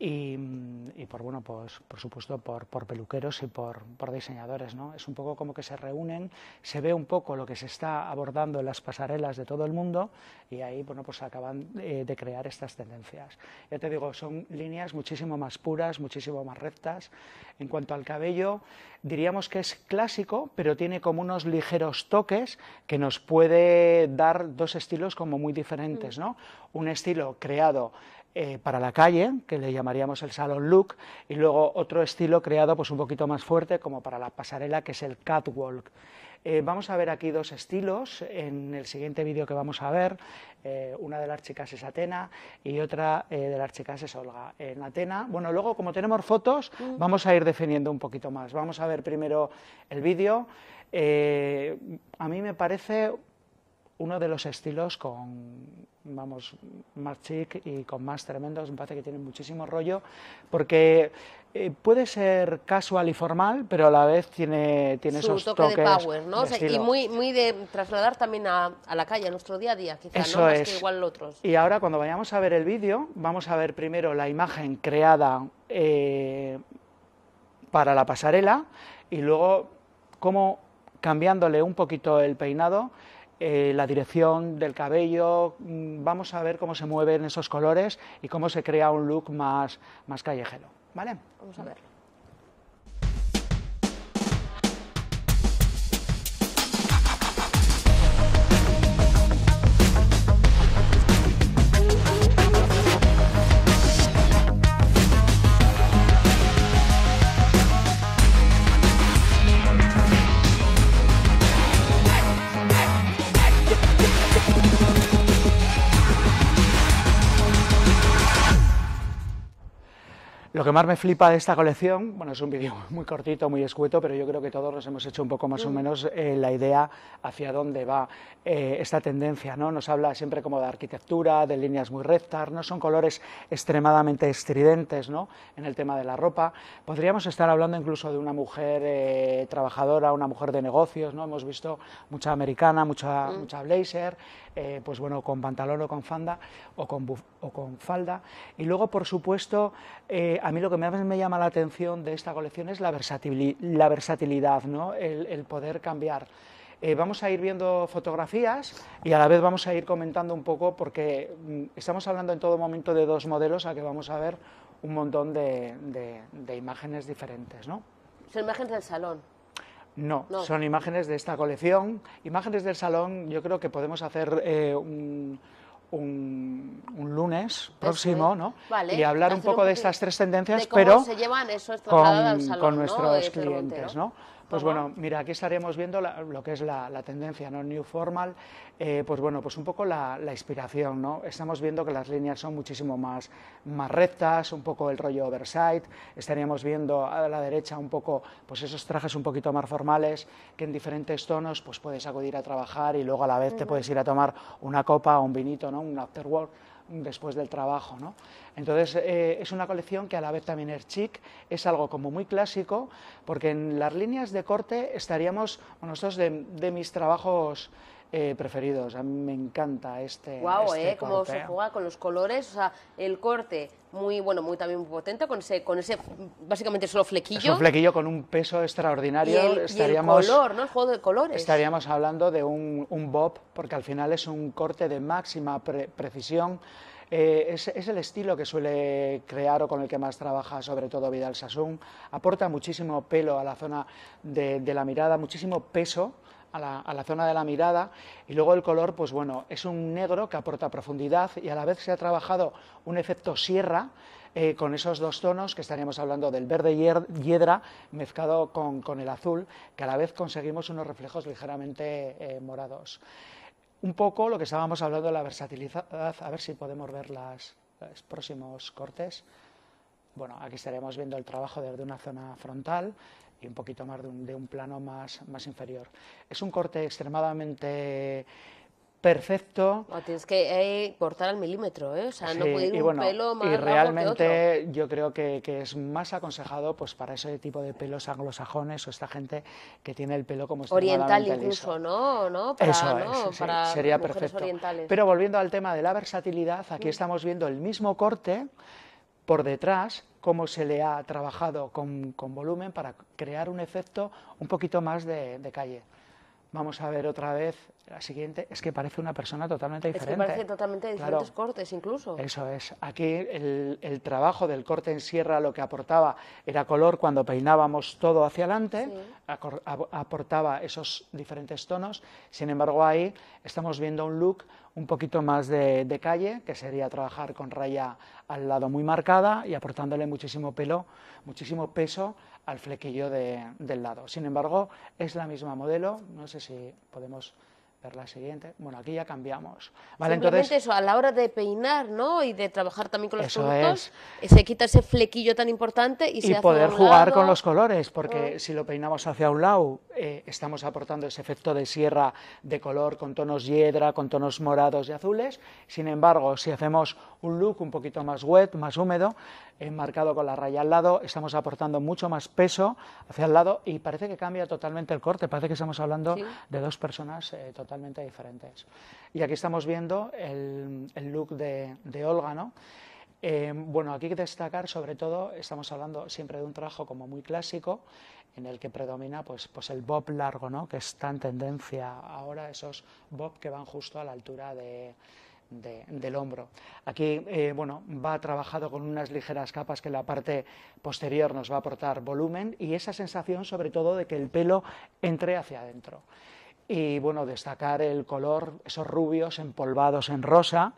[SPEAKER 4] y, por bueno pues, por supuesto por, peluqueros y por, diseñadores no es un poco como que se reúnen se ve un poco lo que se está abordando en las pasarelas de todo el mundo y ahí bueno pues acaban eh, de crear estas tendencias ya te digo son líneas muchísimo más puras muchísimo más rectas en cuanto al cabello diríamos que es clásico pero tiene como unos ligeros toques que nos puede dar dos estilos como muy diferentes mm. no un estilo creado eh, para la calle, que le llamaríamos el salon look, y luego otro estilo creado pues un poquito más fuerte como para la pasarela, que es el catwalk. Eh, vamos a ver aquí dos estilos en el siguiente vídeo que vamos a ver. Eh, una de las chicas es Atena y otra de las chicas es Olga. En Atena, bueno, luego como tenemos fotos, mm. vamos a ir definiendo un poquito más. Vamos a ver primero el vídeo. a mí me parece uno de los estilos con, vamos, más chic y con más tremendos, me parece que tiene muchísimo rollo, porque eh, puede ser casual y formal, pero a la vez tiene, tiene Su esos toque de power, ¿no? y
[SPEAKER 1] muy, muy de trasladar también a, la calle, a nuestro día a día, quizá, ¿no? Más que igual otros.
[SPEAKER 4] Y ahora, cuando vayamos a ver el vídeo, vamos a ver primero la imagen creada eh, para la pasarela y luego cómo cambiándole un poquito el peinado, eh, la dirección del cabello, mm, vamos a ver cómo se mueven esos colores y cómo se crea un look más, más callejero. ¿Vale? Vamos a verlo. Lo que más me flipa de esta colección, bueno, es un vídeo muy cortito, muy escueto, pero yo creo que todos nos hemos hecho un poco más o mm. menos eh, la idea hacia dónde va eh, esta tendencia, ¿no? Nos habla siempre como de arquitectura, de líneas muy rectas, no son colores extremadamente estridentes, ¿no? En el tema de la ropa. Podríamos estar hablando incluso de una mujer eh, trabajadora, una mujer de negocios, ¿no? Hemos visto mucha americana, mucha, mm. mucha blazer, pues bueno, con pantalón o con fanda o con, o con falda. Y luego, por supuesto, a mí lo que más me llama la atención de esta colección es la, versatilidad, ¿no? el, poder cambiar. Eh, vamos a ir viendo fotografías y a la vez vamos a ir comentando un poco porque mm, estamos hablando en todo momento de dos modelos a que vamos a ver un montón de, imágenes diferentes. ¿no?
[SPEAKER 1] Son imágenes del salón.
[SPEAKER 4] No, son imágenes de esta colección. Imágenes del salón, yo creo que podemos hacer eh, un un, lunes próximo, ¿no? y hablar un poco de estas tres tendencias, pero
[SPEAKER 1] con, nuestros clientes,
[SPEAKER 4] ¿no? Pues bueno, mira, aquí estaremos viendo lo que es la, tendencia, ¿no? New Formal, eh, pues bueno, pues un poco la, inspiración, ¿no? Estamos viendo que las líneas son muchísimo más, rectas, un poco el rollo oversight, estaríamos viendo a la derecha un poco, pues esos trajes un poquito más formales, que en diferentes tonos, pues puedes acudir a trabajar y luego a la vez te puedes ir a tomar una copa, o un vinito, ¿no? Un after work después del trabajo. ¿no? Entonces eh, es una colección que a la vez también es chic, es algo como muy clásico, porque en las líneas de corte estaríamos, nosotros de mis trabajos eh, preferidos. A mí me encanta este. este eh, cómo se juega
[SPEAKER 1] con los colores, o sea, el corte muy bueno, muy también potente con ese, con ese básicamente solo flequillo. un flequillo
[SPEAKER 4] con un peso extraordinario. el, estaríamos, color,
[SPEAKER 1] El juego de colores.
[SPEAKER 4] Estaríamos hablando de un, un bob, porque al final es un corte de máxima precisión. Eh, es, es, el estilo que suele crear o con el que más trabaja, sobre todo Vidal Sassoon. Aporta muchísimo pelo a la zona de la mirada, muchísimo peso a la, zona de la mirada y luego el color, pues bueno, es un negro que aporta profundidad y a la vez se ha trabajado un efecto sierra eh, con esos dos tonos que estaríamos hablando del verde hiedra mezclado con, el azul, que a la vez conseguimos unos reflejos ligeramente eh, morados. Un poco lo que estábamos hablando de la versatilidad, a ver si podemos ver las, los próximos cortes. Bueno, aquí estaremos viendo el trabajo desde una zona frontal y un poquito más de un, plano más, más inferior. Es un corte extremadamente perfecto.
[SPEAKER 1] tienes que eh, cortar al milímetro, ¿eh? O sea, no puede un pelo más Y realmente
[SPEAKER 4] que yo creo que, es más aconsejado pues para ese tipo de pelos anglosajones o esta gente que tiene el pelo como Oriental incluso,
[SPEAKER 1] ¿no? ¿No? Eso es, sería perfecto. Pero
[SPEAKER 4] volviendo al tema de la versatilidad, aquí mm. estamos viendo el mismo corte por detrás cómo se le ha trabajado con, volumen para crear un efecto un poquito más de, calle. Vamos a ver otra vez la siguiente, es que parece una persona totalmente diferente. Es que parece
[SPEAKER 1] totalmente diferentes cortes incluso.
[SPEAKER 4] Eso es. Aquí el, trabajo del corte en sierra lo que aportaba era color cuando peinábamos todo hacia adelante, aportaba esos diferentes tonos. Sin embargo, ahí estamos viendo un look un poquito más de, calle, que sería trabajar con raya al lado muy marcada y aportándole muchísimo pelo, muchísimo peso al flequillo del lado. Sin embargo, es la misma modelo, no sé si podemos ver la siguiente. Bueno, aquí ya cambiamos. Vale,
[SPEAKER 1] eso, a la hora de peinar ¿no? y de trabajar también con los productos, se quita ese flequillo tan importante y, se hace poder jugar con los
[SPEAKER 4] colores, porque ah. si lo peinamos hacia un lado eh, estamos aportando ese efecto de sierra de color con tonos hiedra, con tonos morados y azules. Sin embargo, si hacemos un look un poquito más wet, más húmedo, enmarcado con la raya al lado, estamos aportando mucho más peso hacia el lado y parece que cambia totalmente el corte, parece que estamos hablando de dos personas eh, totalmente diferentes. Y aquí estamos viendo el, look de, de Olga, ¿no? Eh, bueno, aquí que destacar, sobre todo, estamos hablando siempre de un trabajo como muy clásico, en el que predomina pues, pues el bob largo, ¿no? que está en tendencia ahora, esos bob que van justo a la altura del hombro. Aquí, eh, bueno, va trabajado con unas ligeras capas que en la parte posterior nos va a aportar volumen y esa sensación, sobre todo, de que el pelo entre hacia adentro. Y, bueno, destacar el color, esos rubios empolvados en rosa,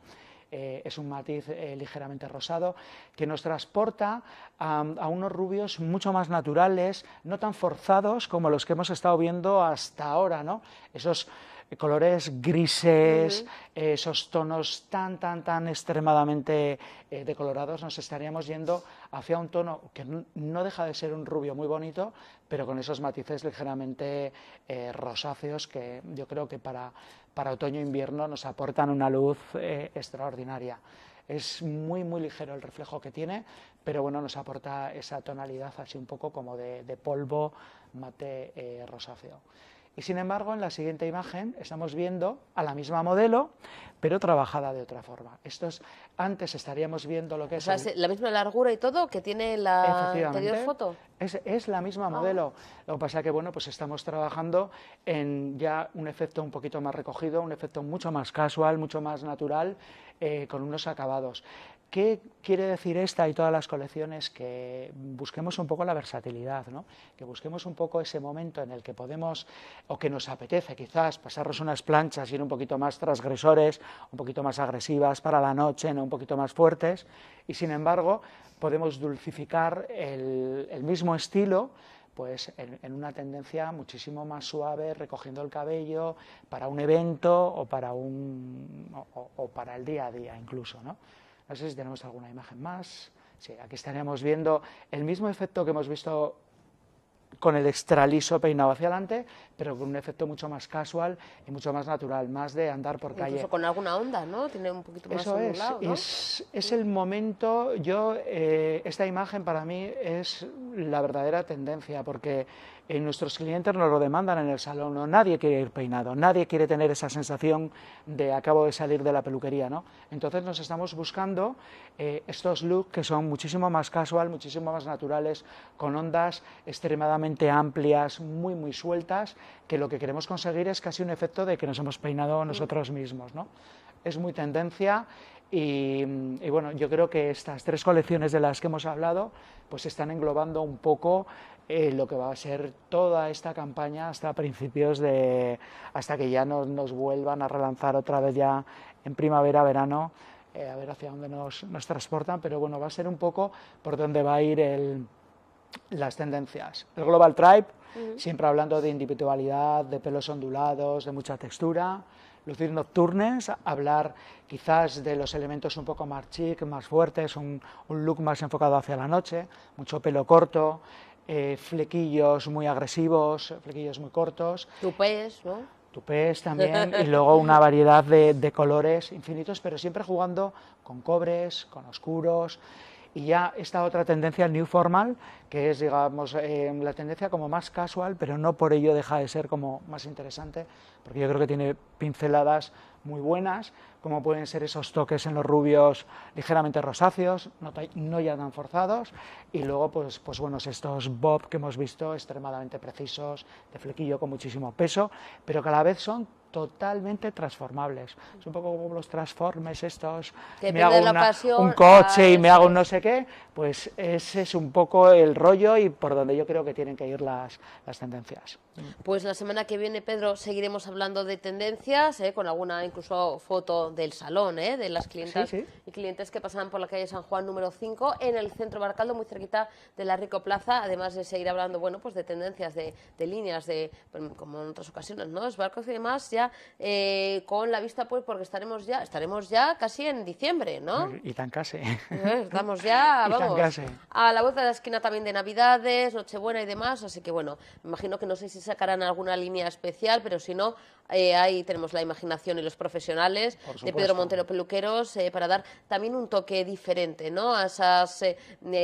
[SPEAKER 4] eh, es un matiz eh, ligeramente rosado, que nos transporta a, unos rubios mucho más naturales, no tan forzados como los que hemos estado viendo hasta ahora, ¿no? Esos eh, colores grises, esos tonos tan, tan, tan extremadamente decolorados, nos estaríamos yendo hacia un tono que no deja de ser un rubio muy bonito, pero con esos matices ligeramente eh, rosáceos que yo creo que para, para otoño-invierno nos aportan una luz eh, extraordinaria. Es muy, muy ligero el reflejo que tiene, pero bueno, nos aporta esa tonalidad así un poco como de, polvo mate eh, rosáceo. Y sin embargo, en la siguiente imagen estamos viendo a la misma modelo, pero trabajada de otra forma. antes estaríamos viendo lo que es... la
[SPEAKER 1] misma largura y todo que tiene la anterior foto.
[SPEAKER 4] Es, la misma ah. modelo. Lo que pasa es que, bueno, pues estamos trabajando en ya un efecto un poquito más recogido, un efecto mucho más casual, mucho más natural, eh, con unos acabados. ¿Qué quiere decir esta y todas las colecciones? Que busquemos un poco la versatilidad, ¿no? que busquemos un poco ese momento en el que podemos, o que nos apetece quizás, pasarnos unas planchas, y ir un poquito más transgresores, un poquito más agresivas para la noche, un poquito más fuertes, y sin embargo podemos dulcificar el, mismo estilo pues en, una tendencia muchísimo más suave, recogiendo el cabello para un evento o para, un, o para el día a día incluso. ¿no? No sé si tenemos alguna imagen más. Sí, aquí estaríamos viendo el mismo efecto que hemos visto con el extraliso peinado hacia adelante, pero con un efecto mucho más casual y mucho más natural, más de andar por calle. Incluso
[SPEAKER 1] con alguna onda, ¿no? Tiene un poquito más de es, lado, es,
[SPEAKER 4] es, el momento, yo, eh, esta imagen para mí es la verdadera tendencia, porque eh, nuestros clientes nos lo demandan en el salón, ¿no? nadie quiere ir peinado, nadie quiere tener esa sensación de acabo de salir de la peluquería, ¿no? Entonces nos estamos buscando eh, estos looks que son muchísimo más casual, muchísimo más naturales, con ondas extremadamente amplias, muy muy sueltas, que lo que queremos conseguir es casi un efecto de que nos hemos peinado mm. nosotros mismos, ¿no? Es muy tendencia y, y, bueno, yo creo que estas tres colecciones de las que hemos hablado pues están englobando un poco lo que va a ser toda esta campaña hasta principios de. hasta que ya nos, vuelvan a relanzar otra vez ya en primavera, verano, eh, a ver hacia dónde nos, transportan, pero bueno, va a ser un poco por dónde va a ir el, las tendencias. El Global Tribe, siempre hablando de individualidad, de pelos ondulados, de mucha textura, lucir nocturnes, hablar quizás de los elementos un poco más chic, más fuertes, un look más enfocado hacia la noche, mucho pelo corto, eh, flequillos muy agresivos, flequillos muy cortos.
[SPEAKER 1] Tupés, ¿no?
[SPEAKER 4] Tupés también, y luego una variedad de, colores infinitos, pero siempre jugando con cobres, con oscuros y ya esta otra tendencia, new formal, que es, digamos, em, la tendencia como más casual, pero no por ello deja de ser como más interesante, porque yo creo que tiene pinceladas muy buenas, como pueden ser esos toques en los rubios ligeramente rosáceos, no, ya tan forzados, y luego pues, pues bueno, estos bob que hemos visto extremadamente precisos, de flequillo con muchísimo peso, pero que a la vez son totalmente transformables. Es un poco como los transformes estos, me hago un coche y me hago un no sé qué, pues ese es un poco el rollo y por donde yo creo que tienen que ir las tendencias.
[SPEAKER 1] Pues la semana que viene, Pedro, seguiremos hablando de tendencias, ¿eh? con alguna incluso foto del salón, ¿eh? de las clientes y clientes que pasaban por la calle San Juan número 5 en el centro Barcaldo, muy cerquita de la Rico Plaza, además de seguir hablando bueno, pues de tendencias, de, líneas, de mm, como en otras ocasiones, ¿no? barcos y demás, ya eh, con la vista, pues, porque estaremos ya, estaremos ya casi en diciembre, ¿no? Y tan casi. Estamos ya, vamos, a la vuelta de la esquina también de Navidades, Nochebuena y demás, así que bueno, me imagino que no sé si sacarán alguna línea especial, pero si no, eh, ahí tenemos la imaginación y los profesionales de Pedro Montero Peluqueros eh, para dar también un toque diferente ¿no? a esas eh,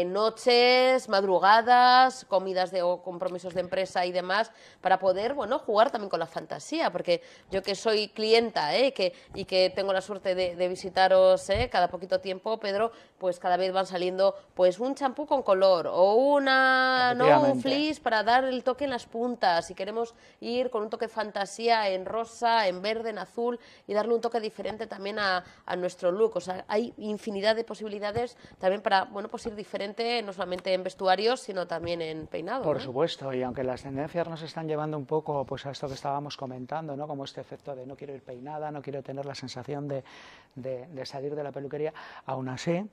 [SPEAKER 1] noches, madrugadas, comidas de, o compromisos de empresa y demás, para poder bueno, jugar también con la fantasía, porque yo que soy clienta que, y que tengo la suerte de, visitaros cada poquito tiempo, Pedro, pues cada vez van saliendo pues un champú con color o una, ¿no? un flis para dar el toque en las puntas si queremos ir con un toque fantasía en rosa, en verde, en azul y darle un toque diferente también a, nuestro look. O sea, hay infinidad de posibilidades también para bueno, pues ir diferente, no solamente en vestuarios, sino también en peinado. Por
[SPEAKER 4] supuesto, y aunque las tendencias nos están llevando un poco pues, a esto que estábamos comentando, ¿no? como este efecto de no quiero ir peinada, no quiero tener la sensación de salir de la peluquería, aún así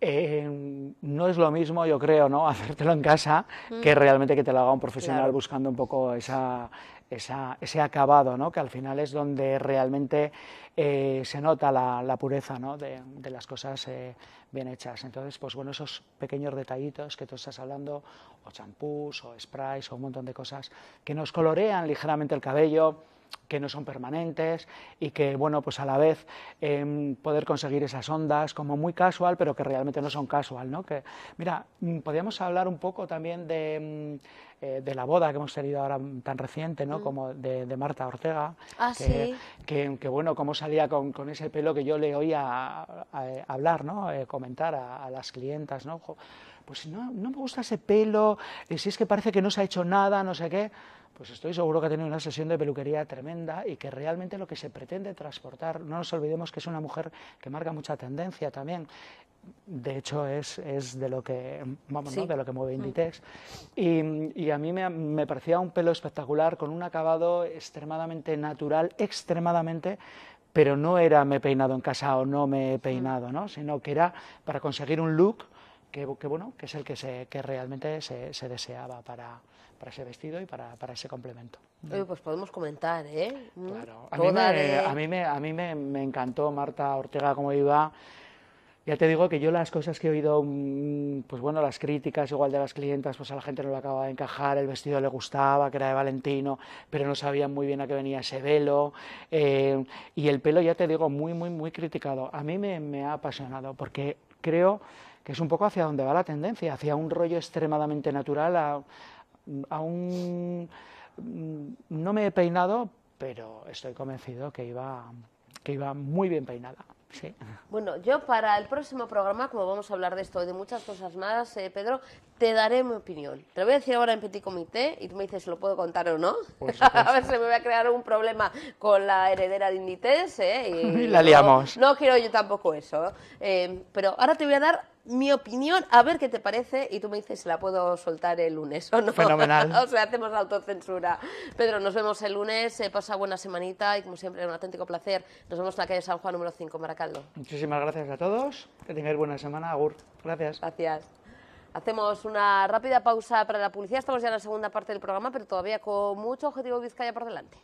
[SPEAKER 4] eh, no es lo mismo, yo creo, ¿no? hacértelo en casa mm. que realmente que te lo haga un profesional buscando un poco esa, ese acabado, ¿no? que al final es donde realmente eh, se nota la, pureza de, las cosas eh, bien hechas. Entonces, pues bueno, esos pequeños detallitos que tú estás hablando, o champús, o sprays, o un montón de cosas que nos colorean ligeramente el cabello, que no son permanentes y que, bueno, pues a la vez em, poder conseguir esas ondas como muy casual, pero que realmente no son casual, ¿no? Que, mira, mm, podríamos hablar un poco también mm, eh, de, la boda que hemos tenido ahora mm, tan reciente, ¿no? Como de, Marta Ortega. Ah, que, que, bueno, cómo salía con, ese pelo que yo le oía eh, hablar, ¿no? Eh, comentar a, las clientas, ¿no? Pues no, no me gusta ese pelo, si es que parece que no se ha hecho nada, no sé qué pues estoy seguro que ha tenido una sesión de peluquería tremenda y que realmente lo que se pretende transportar, no nos olvidemos que es una mujer que marca mucha tendencia también, de hecho es, de lo que vamos de lo que mueve mm. Inditex y, a mí me, parecía un pelo espectacular con un acabado extremadamente natural extremadamente pero no era me he peinado en casa o no me he peinado no sino que era para conseguir un look que, es el que realmente se deseaba para para ese vestido y para, para ese complemento.
[SPEAKER 1] pues podemos comentar, ¿eh? Mm, claro. A mí,
[SPEAKER 4] me, a mí, me, me, encantó Marta Ortega como iba. Ya te digo que yo las cosas que he oído, mm, pues bueno, las críticas igual de las clientas, pues a la gente no le acaba de encajar, el vestido le gustaba, que era de Valentino, pero no sabían muy bien a qué venía ese velo. Eh, y el pelo, ya te digo, muy, muy, muy criticado. A mí me, me ha apasionado porque creo que es un poco hacia donde va la tendencia, hacia un rollo extremadamente natural, a, aún mm, no me he peinado, pero estoy convencido que iba, que iba muy bien peinada.
[SPEAKER 1] Bueno, yo para el próximo programa, como vamos a hablar de esto y de muchas cosas más, eh, Pedro, te daré mi opinión. Te lo voy a decir ahora en petit comité y tú me dices si lo puedo contar o no. a ver si me voy a crear un problema con la heredera de ¿eh? Y, la liamos. No, quiero yo tampoco eso. ¿eh? Eh, pero ahora te voy a dar mi opinión, a ver qué te parece y tú me dices si la puedo soltar el lunes o no. Fenomenal. o sea, hacemos autocensura. Pedro, nos vemos el lunes, eh, pasa buena semanita y como siempre, un auténtico placer. Nos vemos en la calle San Juan número 5, Maracaldo.
[SPEAKER 4] Muchísimas gracias a todos, que tengáis buena semana, Agur. Gracias.
[SPEAKER 1] Gracias. Hacemos una rápida pausa para la publicidad. Estamos ya en la segunda parte del programa, pero todavía con mucho objetivo Vizcaya por delante.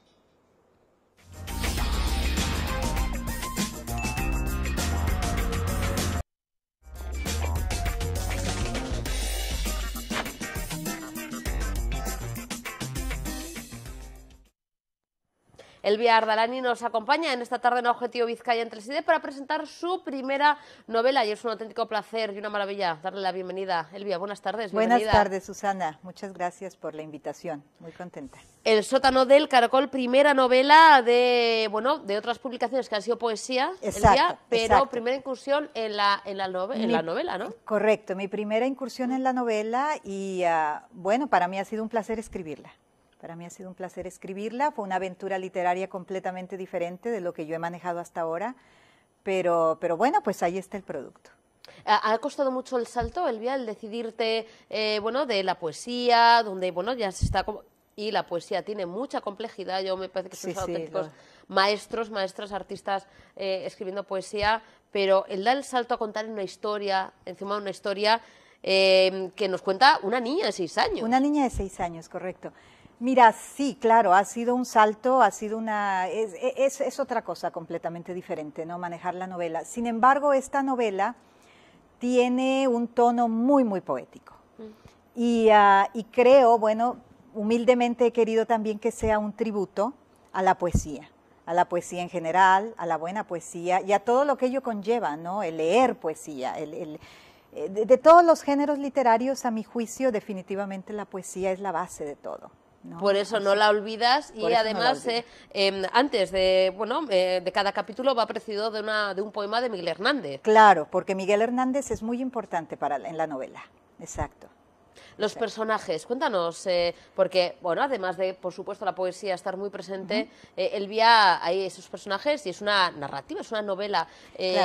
[SPEAKER 1] Elvia Ardalani nos acompaña en esta tarde en Objetivo Vizcaya en 3 para presentar su primera novela y es un auténtico placer y una maravilla darle la bienvenida. Elvia, buenas tardes. Buenas tardes, Susana. Muchas gracias por la invitación. Muy contenta. El sótano del caracol, primera novela de, bueno, de otras publicaciones que han sido poesía, Elvia, pero primera incursión en la, en la, en la novela, ¿no?
[SPEAKER 5] Correcto, mi primera incursión en la novela y ah, bueno, para mí ha sido un placer escribirla. Para mí ha sido un placer escribirla. Fue una aventura literaria completamente diferente de
[SPEAKER 1] lo que yo he manejado hasta ahora. Pero, pero bueno, pues ahí está el producto. ¿Ha costado mucho el salto, Elvia, el decidirte, eh, bueno, de la poesía, donde, bueno, ya se está... Y la poesía tiene mucha complejidad, yo me parece que son auténticos maestros, maestras, artistas eh, escribiendo poesía, pero el dar el salto a contar una historia, encima de una historia eh, que nos cuenta una niña de seis años.
[SPEAKER 5] Una niña de seis años, correcto. Mira, sí, claro, ha sido un salto, ha sido una. E, es, otra cosa completamente diferente, ¿no? Manejar la novela. Sin embargo, esta novela tiene un tono muy, muy poético. Mm. Ah, y, creo, bueno, humildemente he querido también que sea un tributo a la poesía a la poesía en general, a la buena poesía y a todo lo que ello conlleva, ¿no? El leer poesía, eh, de, todos los géneros literarios, a mi juicio, definitivamente la poesía es la base de todo por eso no la
[SPEAKER 1] olvidas y además eh, em, antes de bueno eh, de cada capítulo va precedido de una de un poema de Miguel Hernández.
[SPEAKER 5] Claro, porque Miguel Hernández es muy importante para en la novela. Exacto.
[SPEAKER 1] Los personajes, cuéntanos, eh, porque, bueno, además de, por supuesto, la poesía estar muy presente, Elvia, hay esos personajes y es una narrativa, es una novela.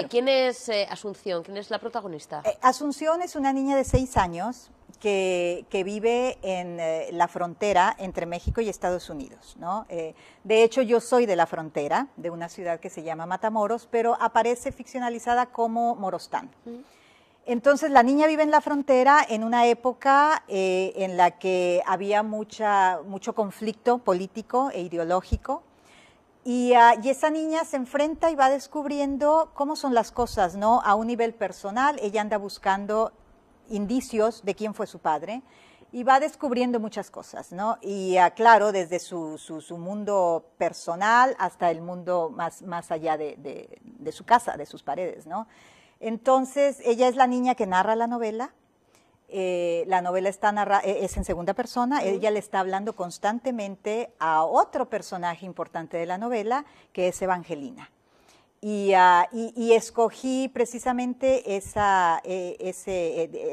[SPEAKER 1] ¿Quién es Asunción? ¿Quién es la protagonista?
[SPEAKER 5] Asunción es una niña de seis años que, vive en eh, la frontera entre México y Estados Unidos. ¿no? Eh, de hecho, yo soy de la frontera, de una ciudad que se llama Matamoros, pero aparece ficcionalizada como Morostán. Mm. Entonces, la niña vive en la frontera en una época eh, en la que había mucha, mucho conflicto político e ideológico. Y, ah, y, esa niña se enfrenta y va descubriendo cómo son las cosas, ¿no? A un nivel personal, ella anda buscando indicios de quién fue su padre y va descubriendo muchas cosas, ¿no? Y claro, desde su, mundo personal hasta el mundo más, más allá de, su casa, de sus paredes, ¿no? Entonces, ella es la niña que narra la novela. Eh, la novela está eh, es en segunda persona, ella le está hablando constantemente a otro personaje importante de la novela, que es Evangelina. Ah, y, escogí precisamente eh, eh,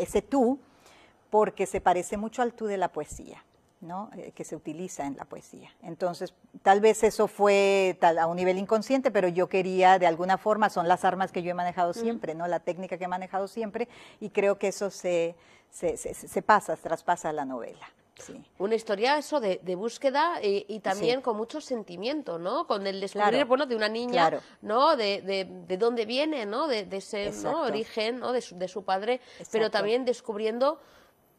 [SPEAKER 5] ese, tú porque se parece mucho al tú de la poesía, eh, que se utiliza en la poesía. Entonces, tal vez eso fue a un nivel inconsciente, pero yo quería, de alguna forma, son las armas que yo he manejado siempre, ¿no? la técnica que he manejado siempre, y creo que eso se, se pasa, traspasa la novela. Una historia
[SPEAKER 1] eso de, búsqueda eh, y, también con mucho sentimiento, ¿no? Con el descubrir, bueno, de una niña, ¿no? De, dónde viene, ¿no? De, de ese origen, ¿no? De su, padre, pero también descubriendo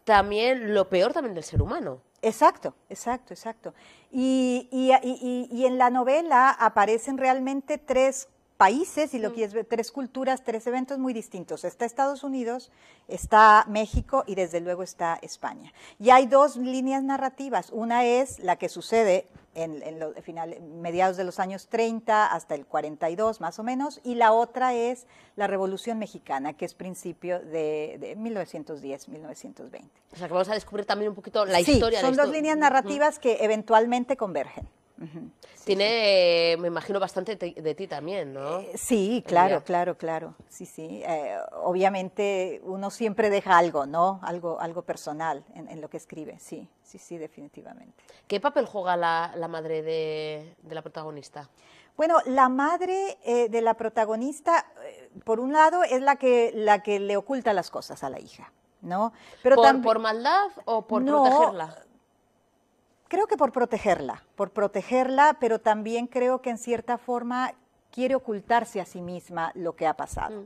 [SPEAKER 1] también lo peor también del ser humano. Exacto, exacto, exacto. Y,
[SPEAKER 5] y, en la novela aparecen realmente tres países, y lo mm. que es tres culturas, tres eventos muy distintos. Está Estados Unidos, está México y desde luego está España. Y hay dos líneas narrativas. Una es la que sucede en, los mediados de los años 30 hasta el 42 más o menos, y la otra es la Revolución Mexicana, que es principio de, 1910-1920.
[SPEAKER 1] O sea que vamos a descubrir también un poquito la historia. sí, Son dos líneas mm, mm. narrativas
[SPEAKER 5] que eventualmente convergen. Tiene, me imagino, bastante de ti también, ¿no? Eh, sí, claro, claro, claro. Sí, sí. Eh, obviamente uno siempre deja algo, ¿no? Algo, algo personal en, lo que escribe, sí, sí, sí, definitivamente.
[SPEAKER 1] ¿Qué papel juega la, madre de, la protagonista? Bueno, la
[SPEAKER 5] madre eh, de la protagonista, por un lado, es la que, la que le oculta las cosas a la hija. ¿no? Pero ¿Por,
[SPEAKER 1] maldad o por protegerla?
[SPEAKER 5] creo que por protegerla, por protegerla, pero también creo que en cierta forma quiere ocultarse a sí misma lo que ha pasado, mm.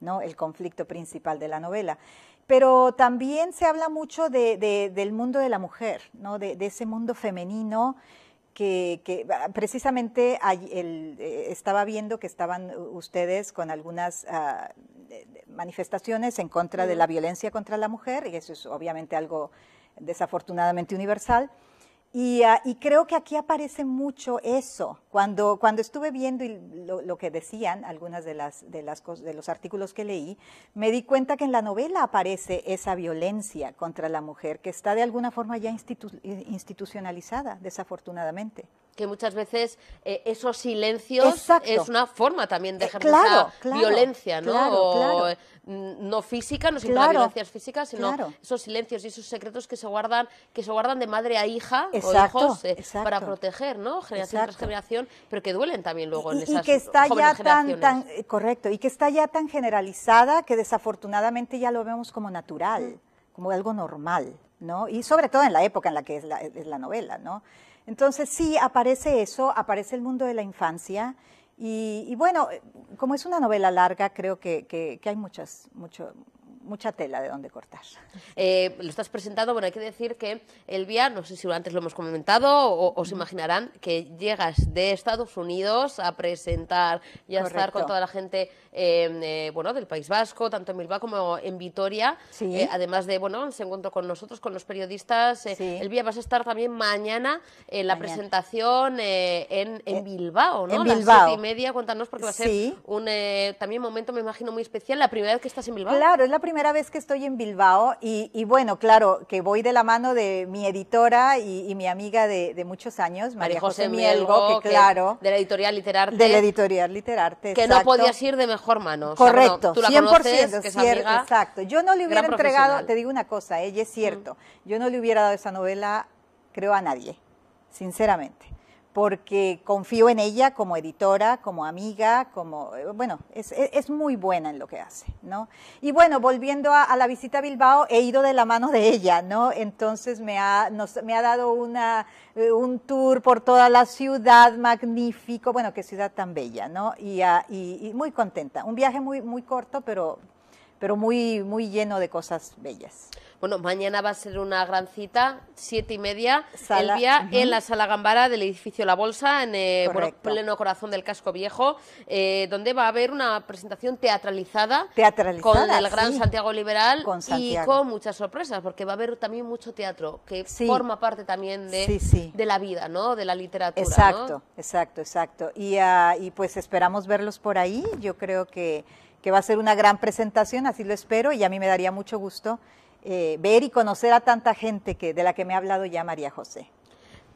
[SPEAKER 5] ¿no? El conflicto principal de la novela. Pero también se habla mucho del mundo de la mujer, ¿no? De, ese mundo femenino que, ah, precisamente eh, estaba viendo que estaban ustedes con algunas ah, manifestaciones en contra de la violencia contra la mujer, y eso es obviamente algo desafortunadamente universal. Ah, y, creo que aquí aparece mucho eso. Cuando, cuando estuve viendo lo, que decían algunas de las, de las de los artículos que leí, me di cuenta que en la novela aparece esa violencia contra la mujer que está de alguna forma ya eh,
[SPEAKER 1] institucionalizada, desafortunadamente que muchas veces eh, esos silencios es una forma también de eh, ejercer violencia, ¿no? Claro, Mm, no física, no siempre claro, físicas, sino esos silencios y esos secretos que se guardan, que se guardan de madre a hija o hijos eh, para proteger, ¿no? Generación tras generación, pero que duelen también luego en esas y que tan,
[SPEAKER 5] eh, correcto, y que está ya tan generalizada que desafortunadamente ya lo vemos como natural, mm. como algo normal, ¿no? Y sobre todo en la época en la que es la, novela, ¿no? Entonces sí aparece eso, aparece el mundo de la infancia y, bueno, eh, como es una novela larga, creo que, que hay muchas, mucho,
[SPEAKER 1] mucha tela de donde cortar. Eh, lo estás presentando, bueno, hay que decir que Elvia, no sé si antes lo hemos comentado o, os imaginarán que llegas de Estados Unidos a presentar y a estar con toda la gente em, eh, bueno, del País Vasco, tanto en Bilbao como en Vitoria. Sí. Eh, además de, bueno, se encuentro con nosotros, con los periodistas. Sí. Elvia, vas a estar también mañana en la presentación en, Bilbao, ¿no? En Bilbao. A las siete y media, cuéntanos, porque va a ser también un también momento, me imagino, muy especial. La primera vez que estás en Bilbao. Claro, es la primera primera
[SPEAKER 5] vez que estoy en Bilbao y, bueno, claro, que voy de la mano de mi editora y, mi amiga de, muchos años, María, José, Mielgo, que claro... de la editorial Literarte. De la editorial
[SPEAKER 1] Literarte, Que no podías ir de mejor mano. Correcto, es cierto, exacto. Yo no le hubiera entregado, te
[SPEAKER 5] digo una cosa, ella es cierto, mm. yo no le hubiera dado esa novela, creo, a nadie, sinceramente porque confío en ella como editora, como amiga, como, eh, bueno, e, es, muy buena en lo que hace, ¿no? Y bueno, volviendo a, la visita a Bilbao, he ido de la mano de ella, ¿no? Entonces me ha, dado una, eh, un tour por toda la ciudad, magnífico, bueno, qué ciudad tan bella, ¿no? Y, ah, muy contenta, un viaje muy, muy corto, pero, pero muy
[SPEAKER 1] lleno de cosas bellas. Bueno, mañana va a ser una gran cita, siete y media, el día en la sala Gambara del edificio La Bolsa, en eh, pleno corazón del casco viejo, eh, donde va a haber una presentación teatralizada, con el gran Santiago Liberal y con muchas sorpresas, porque va a haber también mucho teatro que forma parte también de, la vida, ¿no? De la literatura. Exacto, exacto, exacto.
[SPEAKER 5] Ah, y, pues esperamos verlos por ahí. Yo creo que que va a ser una gran presentación, así lo espero, y a mí me daría mucho gusto eh, ver y conocer a tanta gente que, de la que me ha hablado ya María José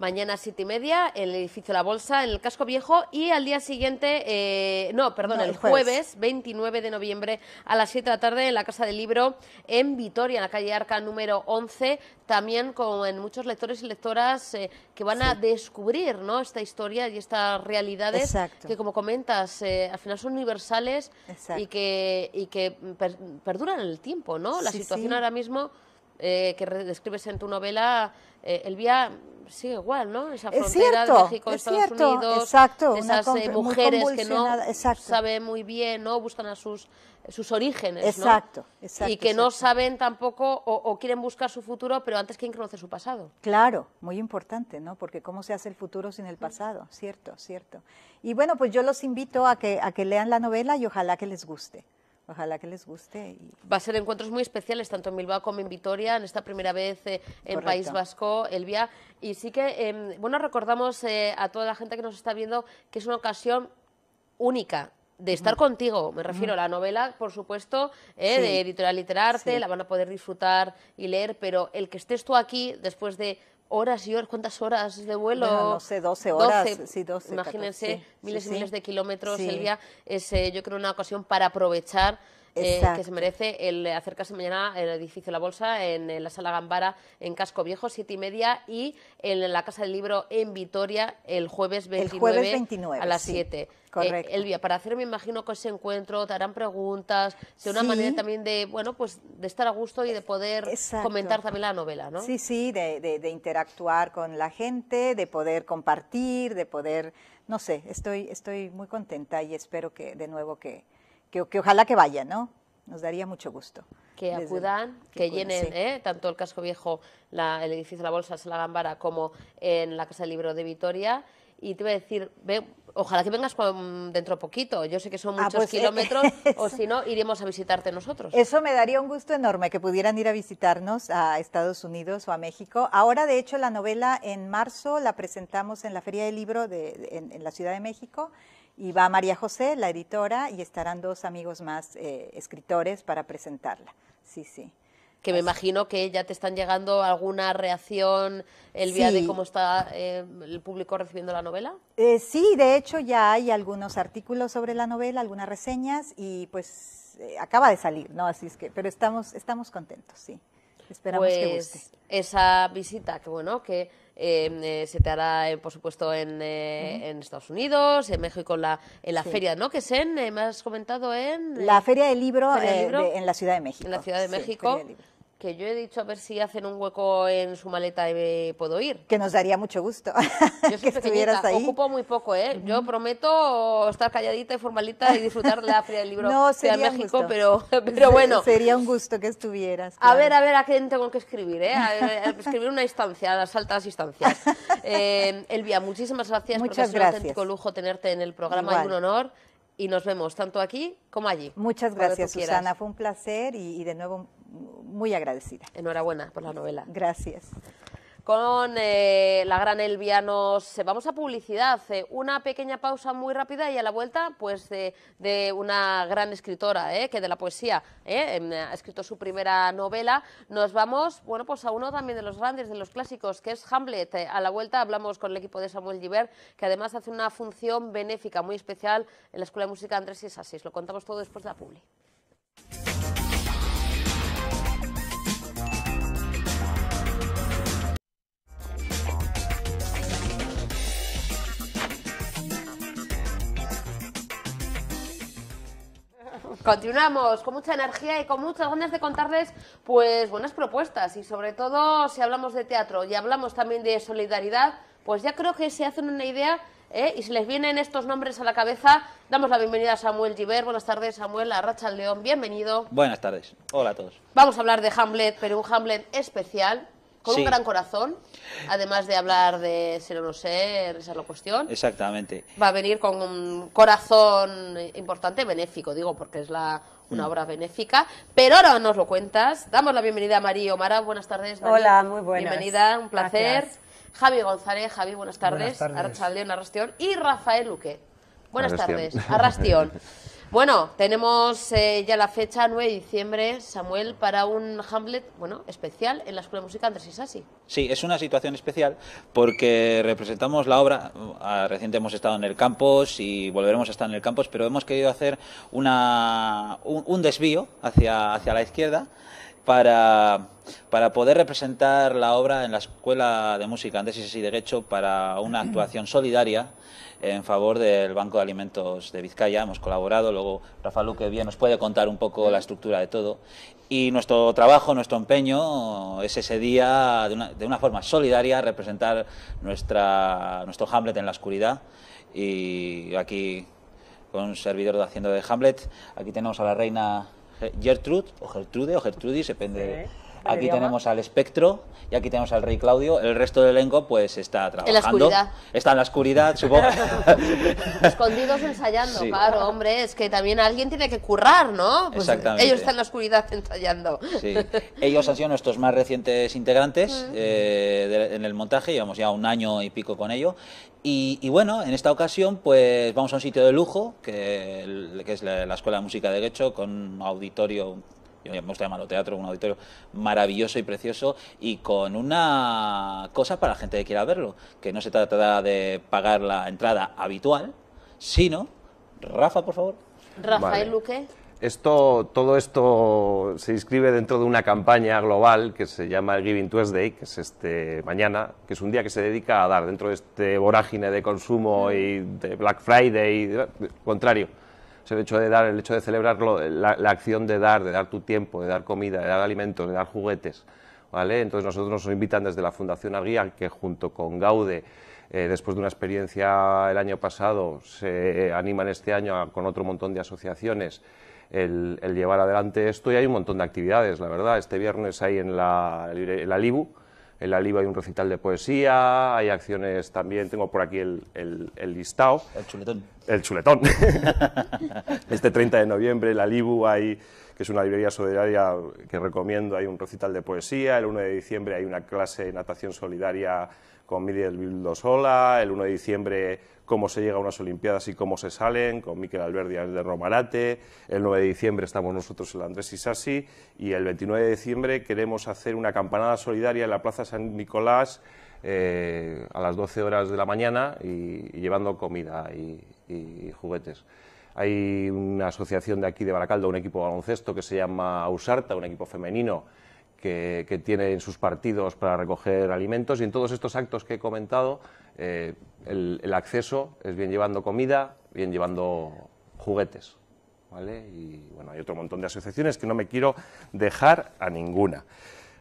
[SPEAKER 1] mañana siete y media en el edificio La Bolsa, en el Casco Viejo, y al día siguiente, eh, no, perdón, el, jueves. 29 de noviembre a las 7 de la tarde en la Casa del Libro en Vitoria, en la calle Arca número 11, también con muchos lectores y lectoras eh, que van a descubrir esta historia y estas realidades que, como comentas, eh, al final son universales y que, perduran el tiempo, ¿no? La situación ahora mismo eh, que describes en tu novela, eh, Elvia sigue igual, ¿no? Esa frontera es cierto, México, es cierto, Unidos, esas eh, mujeres que no saben muy bien, ¿no? Buscan a sus sus orígenes, exacto, Exacto, y que no saben tampoco o, quieren buscar su futuro, pero antes quieren conocer su pasado.
[SPEAKER 5] Claro, muy importante, ¿no? Porque cómo se hace el futuro sin el mm. pasado, cierto, cierto. Y bueno, pues yo los invito a que a que lean la novela y ojalá que les guste.
[SPEAKER 1] Ojalá que les guste. Va a ser encuentros muy especiales, tanto en Bilbao como en Vitoria, en esta primera vez eh, en País Vasco, Elvia. Y sí que, em, bueno, recordamos eh, a toda la gente que nos está viendo que es una ocasión única de estar contigo, me refiero a la novela, por supuesto, eh, de editorial literarte, la van a poder disfrutar y leer, pero el que estés tú aquí, después de horas y horas, ¿cuántas horas de vuelo? no sé, 12 horas, Imagínense, miles y miles de kilómetros, el día. es eh, yo creo una ocasión para aprovechar eh, que se merece el acercarse mañana el edificio La Bolsa, en, eh, la Sala Gambara, en Casco Viejo, siete y media, y en la Casa del Libro en Vitoria el jueves 29, a las siete. 7. Eh, Correcto. Eh, Elvia, para hacer, me imagino, que ese encuentro, te harán preguntas, de una manera también de, bueno, pues de estar a gusto y de poder comentar también la novela, ¿no? Sí, sí, de, de, interactuar con
[SPEAKER 5] la gente, de poder compartir, de poder, no sé, estoy, estoy muy contenta y espero que, de nuevo, que, que, ojalá que vayan, ¿no? Nos daría mucho gusto. Que acudan, que, llenen
[SPEAKER 1] ¿eh? tanto el casco viejo, el edificio de La Bolsa, la Gambara, como en la Casa del Libro de Vitoria. Y te voy a decir, ojalá que vengas dentro poquito. Yo sé que son ah, muchos pues kilómetros, o si no, iremos a visitarte nosotros. Eso
[SPEAKER 5] me daría un gusto enorme, que pudieran ir a visitarnos a Estados Unidos o a México. Ahora, de hecho, la novela en marzo la presentamos en la Feria del Libro de, en, en la Ciudad de México y va María José, la editora, y estarán dos amigos más eh, escritores para presentarla. Sí,
[SPEAKER 1] sí. Que me imagino que ya te están llegando alguna reacción el día de cómo está eh, el público recibiendo la novela.
[SPEAKER 5] Eh, sí, de hecho ya hay algunos artículos sobre la novela, algunas reseñas y pues acaba de salir, ¿no? Así es que, pero estamos, estamos contentos, sí. Esperamos que pues, guste.
[SPEAKER 1] Esa visita, que bueno, que Em, eh, se te hará, eh, por supuesto, eh, en, Estados Unidos, en México, en la, la feria, ¿no? Que es en, me has comentado en... La Feria del Libro, en la Ciudad de México. En la Ciudad de México que yo he dicho a ver si hacen un hueco en su maleta y puedo ir. Que nos
[SPEAKER 5] daría mucho gusto
[SPEAKER 1] yo que estuvieras ahí. Ocupo muy poco, ¿eh? Yo prometo estar calladita y formalita y disfrutar de la fría del Libro no, de México, pero,
[SPEAKER 5] pero bueno. Sería un gusto que
[SPEAKER 1] estuvieras. A ver, a ver, a quién tengo que escribir, ¿eh? eh escribir una instancia, a las altas instancias. Eh, Elvia, muchísimas gracias Muchas gracias. es un auténtico lujo tenerte en el programa, es y un honor y nos vemos tanto aquí como allí. Muchas gracias, Susana. Fue un placer y de nuevo muy agradecida. Enhorabuena por la novela. Gracias. Con eh, la gran Elvia nos eh, vamos a publicidad, eh, una pequeña pausa muy rápida y a la vuelta pues de, una gran escritora que de la poesía em, ha escrito su primera novela. Nos vamos bueno pues a uno también de los grandes, de los clásicos, que es Hamlet. a la vuelta hablamos con el equipo de Samuel Giver, que además hace una función benéfica muy especial en la Escuela de Música Andrés y Sassis. Lo contamos todo después de la publi. Continuamos con mucha energía y con muchas ganas de contarles pues buenas propuestas y sobre todo si hablamos de teatro y hablamos también de solidaridad, pues ya creo que se hacen una idea ¿eh? y si les vienen estos nombres a la cabeza, damos la bienvenida a Samuel Giver. Buenas tardes, Samuel, a Racha León, bienvenido.
[SPEAKER 6] Buenas tardes, hola a todos.
[SPEAKER 1] Vamos a hablar de Hamlet, pero un Hamlet especial, con un gran corazón, además de hablar de ser o no sé, esa es la cuestión.
[SPEAKER 6] Exactamente.
[SPEAKER 1] Va a venir con un corazón importante, benéfico, digo, porque es la una mm. obra benéfica, pero ahora nos lo cuentas. Damos la bienvenida a María Omara, buenas tardes. Hola, muy buenas. Bienvenida, un placer. Javi González, Javi, buenas tardes. Buenas tardes. Arrastión y Rafael Luque.
[SPEAKER 3] Buenas tardes, Arrastión.
[SPEAKER 1] Bueno, tenemos eh, ya la fecha, 9 de diciembre, Samuel, para un Hamlet, bueno, especial en la Escuela de Música Andrés Isasi.
[SPEAKER 6] Sí, es una situación especial porque representamos la obra, ah, reciente hemos estado en el campus y volveremos a estar en el campus, pero hemos querido hacer una, un, desvío hacia, hacia la izquierda para, poder representar la obra en la Escuela de Música Andrés y Derecho para una actuación solidaria en favor del Banco de Alimentos de Vizcaya. Hemos colaborado, luego Rafa Luque bien nos puede contar un poco la estructura de todo. Y nuestro trabajo, nuestro empeño es ese día, de una, de una forma solidaria, representar nuestra, nuestro Hamlet en la oscuridad. Y aquí, con un servidor de Hacienda de Hamlet, aquí tenemos a la reina Gertrude, o Gertrude, o Gertrudis, depende... Aquí tenemos al espectro y aquí tenemos al rey Claudio. El resto del elenco pues está trabajando. En la oscuridad. Está en la oscuridad, supongo.
[SPEAKER 1] Escondidos ensayando, claro, hombre, es que también alguien tiene que currar, ¿no? Pues, Exactamente. Ellos están en la oscuridad ensayando. Sí.
[SPEAKER 6] Ellos han sido nuestros más recientes integrantes eh, en el montaje, llevamos ya un año y pico con ello. Y, bueno, en esta ocasión pues vamos a un sitio de lujo, que, es la, Escuela de Música de Derecho, con un auditorio hemos me teatro, un auditorio maravilloso y precioso y con una cosa para la gente que quiera verlo, que no se trata de pagar la entrada habitual,
[SPEAKER 7] sino, Rafa, por favor. Rafael Luque. Esto, todo esto se inscribe dentro de una campaña global que se llama el Giving Tuesday, que es este mañana, que es un día que se dedica a dar dentro de este vorágine de consumo y de Black Friday, y contrario el hecho de dar, el hecho de celebrar la, acción de dar, de dar tu tiempo, de dar comida, de dar alimentos, de dar juguetes. ¿vale? Entonces nosotros nos invitan desde la Fundación Arguía, que junto con Gaude, eh, después de una experiencia el año pasado, se animan este año con otro montón de asociaciones el, llevar adelante esto y hay un montón de actividades, la verdad. Este viernes hay en la, en la LIBU, en la LIBU hay un recital de poesía, hay acciones también, tengo por aquí el, el, el listado. El chuletón. El chuletón. este 30 de noviembre en la LIBU hay, que es una librería solidaria que recomiendo, hay un recital de poesía, el 1 de diciembre hay una clase de natación solidaria con Miguel Sola. el 1 de diciembre cómo se llega a unas Olimpiadas y cómo se salen, con Miquel Alberdi de Romarate, el 9 de diciembre estamos nosotros en la Andrés Isasi y el 29 de diciembre queremos hacer una campanada solidaria en la Plaza San Nicolás eh, a las 12 horas de la mañana y, llevando comida y, juguetes. Hay una asociación de aquí de Baracaldo, un equipo de baloncesto que se llama Ausarta, un equipo femenino que, tiene en sus partidos para recoger alimentos y en todos estos actos que he comentado eh, el, acceso es bien llevando comida, bien llevando juguetes. ¿vale? Y bueno, hay otro montón de asociaciones que no me quiero dejar a ninguna.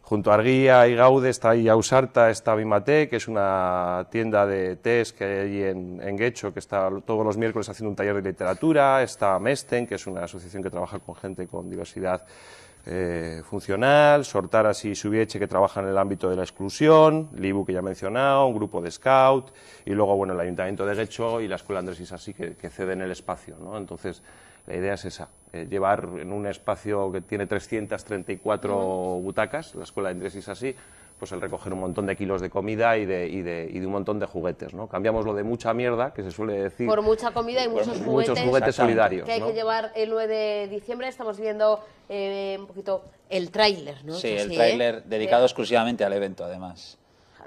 [SPEAKER 7] Junto a Arguía y Gaude está ahí Ausarta, está Bimate, que es una tienda de test que hay allí en, en Guecho, que está todos los miércoles haciendo un taller de literatura. Está Mesten, que es una asociación que trabaja con gente con diversidad eh, funcional, Sortaras y Subieche que trabajan en el ámbito de la exclusión, Libu que ya he mencionado, un grupo de scout y luego bueno el Ayuntamiento de Guecho y la Escuela Andrés Isasi que, que ceden el espacio. ¿no? Entonces la idea es esa, eh, llevar en un espacio que tiene 334 butacas, la Escuela Andrés así pues el recoger un montón de kilos de comida y de, y de, y un montón de juguetes, ¿no? Cambiamos lo de mucha mierda, que se suele decir... Por mucha
[SPEAKER 1] comida y muchos juguetes. Muchos juguetes
[SPEAKER 7] solidarios. Que hay que
[SPEAKER 1] llevar el 9 de diciembre, estamos viendo eh, un poquito el tráiler, ¿no? Sí, el ¿eh? tráiler dedicado eh,
[SPEAKER 6] exclusivamente al evento, además.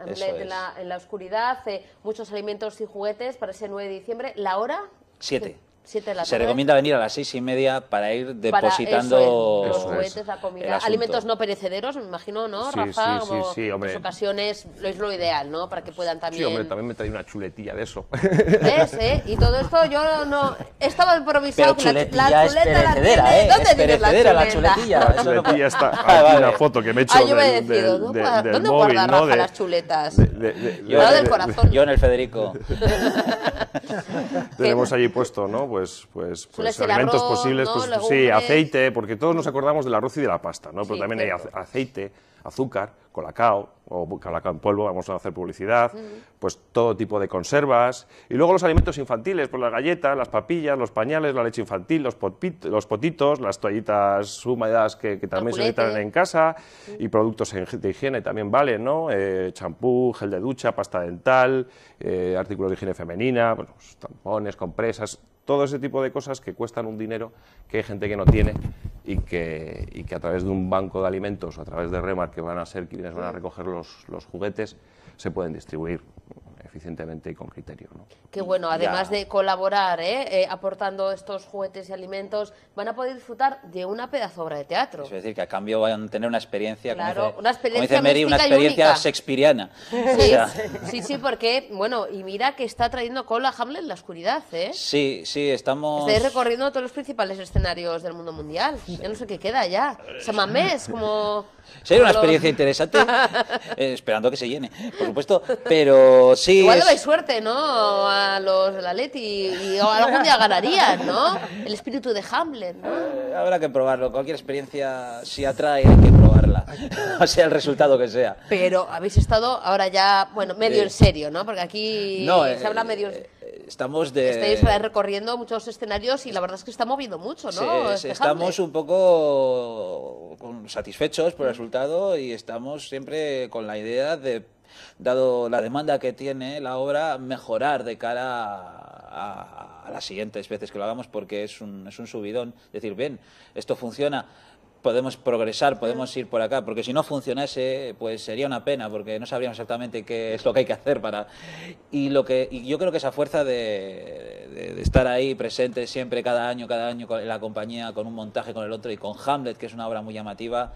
[SPEAKER 6] En la,
[SPEAKER 1] en la, oscuridad, muchos alimentos y juguetes para ese 9 de diciembre. ¿La hora? Siete. Se recomienda
[SPEAKER 6] venir a las seis y media para ir depositando juguetes, comida. Alimentos
[SPEAKER 1] no perecederos, me imagino, ¿no, sí, Rafa? Sí, sí, sí, hombre. En ocasiones es lo ideal, ¿no? Para que puedan
[SPEAKER 7] también... Sí, hombre, también me traí una chuletilla de eso. ¿Ves,
[SPEAKER 1] eh? Y todo esto yo no... Estaba improvisado. Pero chuletilla la, la chuleta es perecedera, ¿eh? ¿Dónde tienes la chuletilla. La chuletilla está...
[SPEAKER 7] Hay una foto que me he ah, hecho ah, yo me del, ¿no? ¿Dónde móvil, guarda Rafa las chuletas? yo, Yo en el Federico. Tenemos allí puesto, ¿no? pues, pues, pues alimentos posibles, pues, sí, aceite, porque todos nos acordamos del arroz y de la pasta, ¿no? Pero también hay aceite, azúcar, colacao o colacao en polvo, vamos a hacer publicidad, pues todo tipo de conservas. Y luego los alimentos infantiles, pues las galletas, las papillas, los pañales, la leche infantil, los, los potitos, las toallitas húmedas que, también se necesitan en casa y productos de higiene también vale, ¿no? Eh, champú, gel de ducha, pasta dental, eh, artículos de higiene femenina, bueno, pues, tampones, compresas, todo ese tipo de cosas que cuestan un dinero que hay gente que no tiene y que, que a través de un banco de alimentos o a través de Remar, que van a ser quienes van a recoger los juguetes, se pueden distribuir suficientemente y con criterio.
[SPEAKER 1] Que bueno, además de colaborar, ¿eh? Eh, aportando estos juguetes y alimentos, van a poder disfrutar de una pedazo de teatro. Es
[SPEAKER 6] decir, que a cambio van a tener una experiencia, como dice, una experiencia, Mary, una experiencia shakespeariana.
[SPEAKER 1] Sí, sí, porque, bueno, y mira que está trayendo cola Hamlet en la oscuridad, ¿eh?
[SPEAKER 6] Sí, sí, estamos... Estáis
[SPEAKER 1] recorriendo todos los principales escenarios del mundo mundial. Ya no sé qué queda ya. Samamés, como... Sería una experiencia
[SPEAKER 6] interesante, eh, esperando que se llene, por supuesto. Pero sí. Igual es...
[SPEAKER 1] suerte, ¿no? A los de la Leti y, algún día ganarían, ¿no? El espíritu de Hamlet, eh,
[SPEAKER 6] habrá que probarlo. Cualquier experiencia, si atrae, hay que probarla. sea el resultado que sea.
[SPEAKER 1] Pero habéis estado ahora ya, bueno, medio eh, en serio, ¿no? Porque aquí se habla medio
[SPEAKER 6] estamos de... Estáis eh,
[SPEAKER 1] recorriendo muchos escenarios y la verdad es que está moviendo mucho, ¿no? Sí, estamos
[SPEAKER 6] un poco satisfechos por el resultado y estamos siempre con la idea de dado la demanda que tiene la obra, mejorar de cara a, a, a las siguientes veces que lo hagamos, porque es un, es un subidón. Decir, bien, esto funciona, podemos progresar, podemos ir por acá, porque si no funcionase, pues sería una pena, porque no sabríamos exactamente qué es lo que hay que hacer para... Y, lo que, y yo creo que esa fuerza de, estar ahí presente siempre, cada año, cada año, en la compañía, con un montaje, con el otro, y con Hamlet, que es una obra muy llamativa,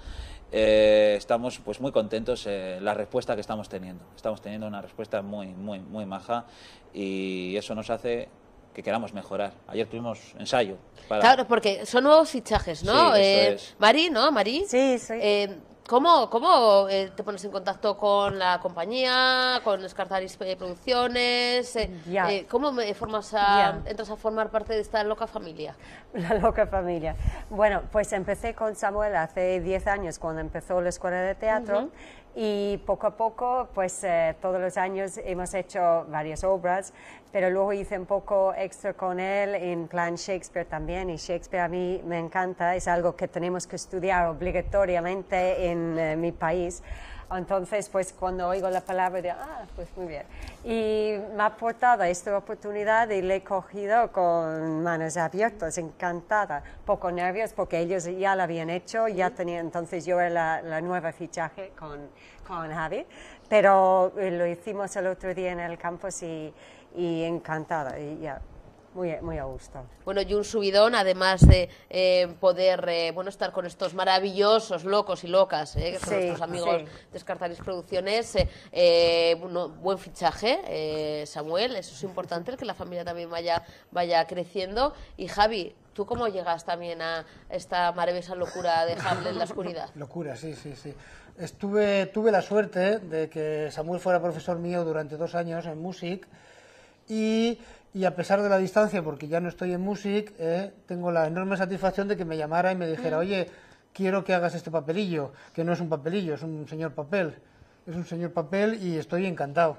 [SPEAKER 6] eh, estamos pues muy contentos eh, la respuesta que estamos teniendo. Estamos teniendo una respuesta muy, muy, muy maja y eso nos hace que queramos mejorar. Ayer tuvimos ensayo. Claro,
[SPEAKER 1] porque son nuevos fichajes, ¿no? Sí, eh, Mari, ¿no? Mari. Sí, sí. Eh, ¿Cómo, cómo eh, te pones en contacto con la compañía, con Escartaris Producciones? ¿Cómo me formas a, entras a formar parte de esta loca familia?
[SPEAKER 2] La loca familia. Bueno, pues empecé con Samuel hace 10 años cuando empezó la escuela de teatro y poco a poco, pues eh, todos los años hemos hecho varias obras, pero luego hice un poco extra con él en plan Shakespeare también y Shakespeare a mí me encanta, es algo que tenemos que estudiar obligatoriamente en eh, mi país. Entonces, pues cuando oigo la palabra, de, ah, pues muy bien. Y me ha aportado esta oportunidad y le he cogido con manos abiertas, encantada, poco nervios porque ellos ya la habían hecho, ya tenía. entonces yo era la, nueva fichaje con, con Javi, pero eh, lo hicimos el otro día en el campus y, y encantada. Y ya muy, a gusto. Bueno, y un
[SPEAKER 1] subidón, además de eh, poder eh, bueno, estar con estos maravillosos locos y locas, eh, que son amigos de Producciones. Eh, buen fichaje, Samuel, eso es importante, el que la familia también vaya, vaya creciendo. Y Javi, ¿Tú cómo llegas también a esta maravillosa locura de Hamlet en la oscuridad?
[SPEAKER 4] Locura, sí, sí, sí. Estuve, tuve la suerte de que Samuel fuera profesor mío durante dos años en Music y y a pesar de la distancia, porque ya no estoy en Music, eh, tengo la enorme satisfacción de que me llamara y me dijera, mm. oye, quiero que hagas este papelillo, que no es un papelillo, es un señor papel, es un señor papel y estoy encantado.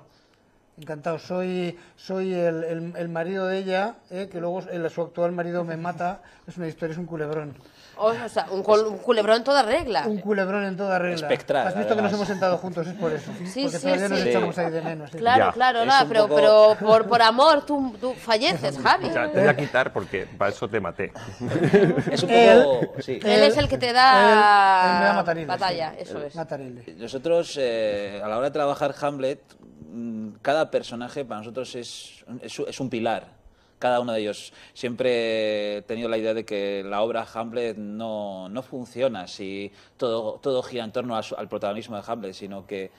[SPEAKER 4] Encantado, soy, soy el, el, marido de ella, eh, que luego su actual marido me mata, es una historia, es un culebrón.
[SPEAKER 1] O sea, un, culebrón en toda regla.
[SPEAKER 4] Un culebrón en
[SPEAKER 7] toda regla. Espectral. Has visto que nos
[SPEAKER 4] hemos sentado juntos, es por eso. Sí,
[SPEAKER 7] Porque sí, sí. nos echamos ahí de menos. ¿eh? Claro, claro, nada pero, pero
[SPEAKER 1] por, por, amor tú, falleces, Javi. te voy a
[SPEAKER 7] quitar porque para eso te maté. es Él, es el que te da, batalla,
[SPEAKER 3] eso es.
[SPEAKER 6] Nosotros, eh, a la hora de trabajar Hamlet, mm, cada personaje para nosotros es, es un pilar cada uno de ellos. Siempre he tenido la idea de que la obra Hamlet no, funciona si todo, gira en torno al, protagonismo de Hamlet, sino que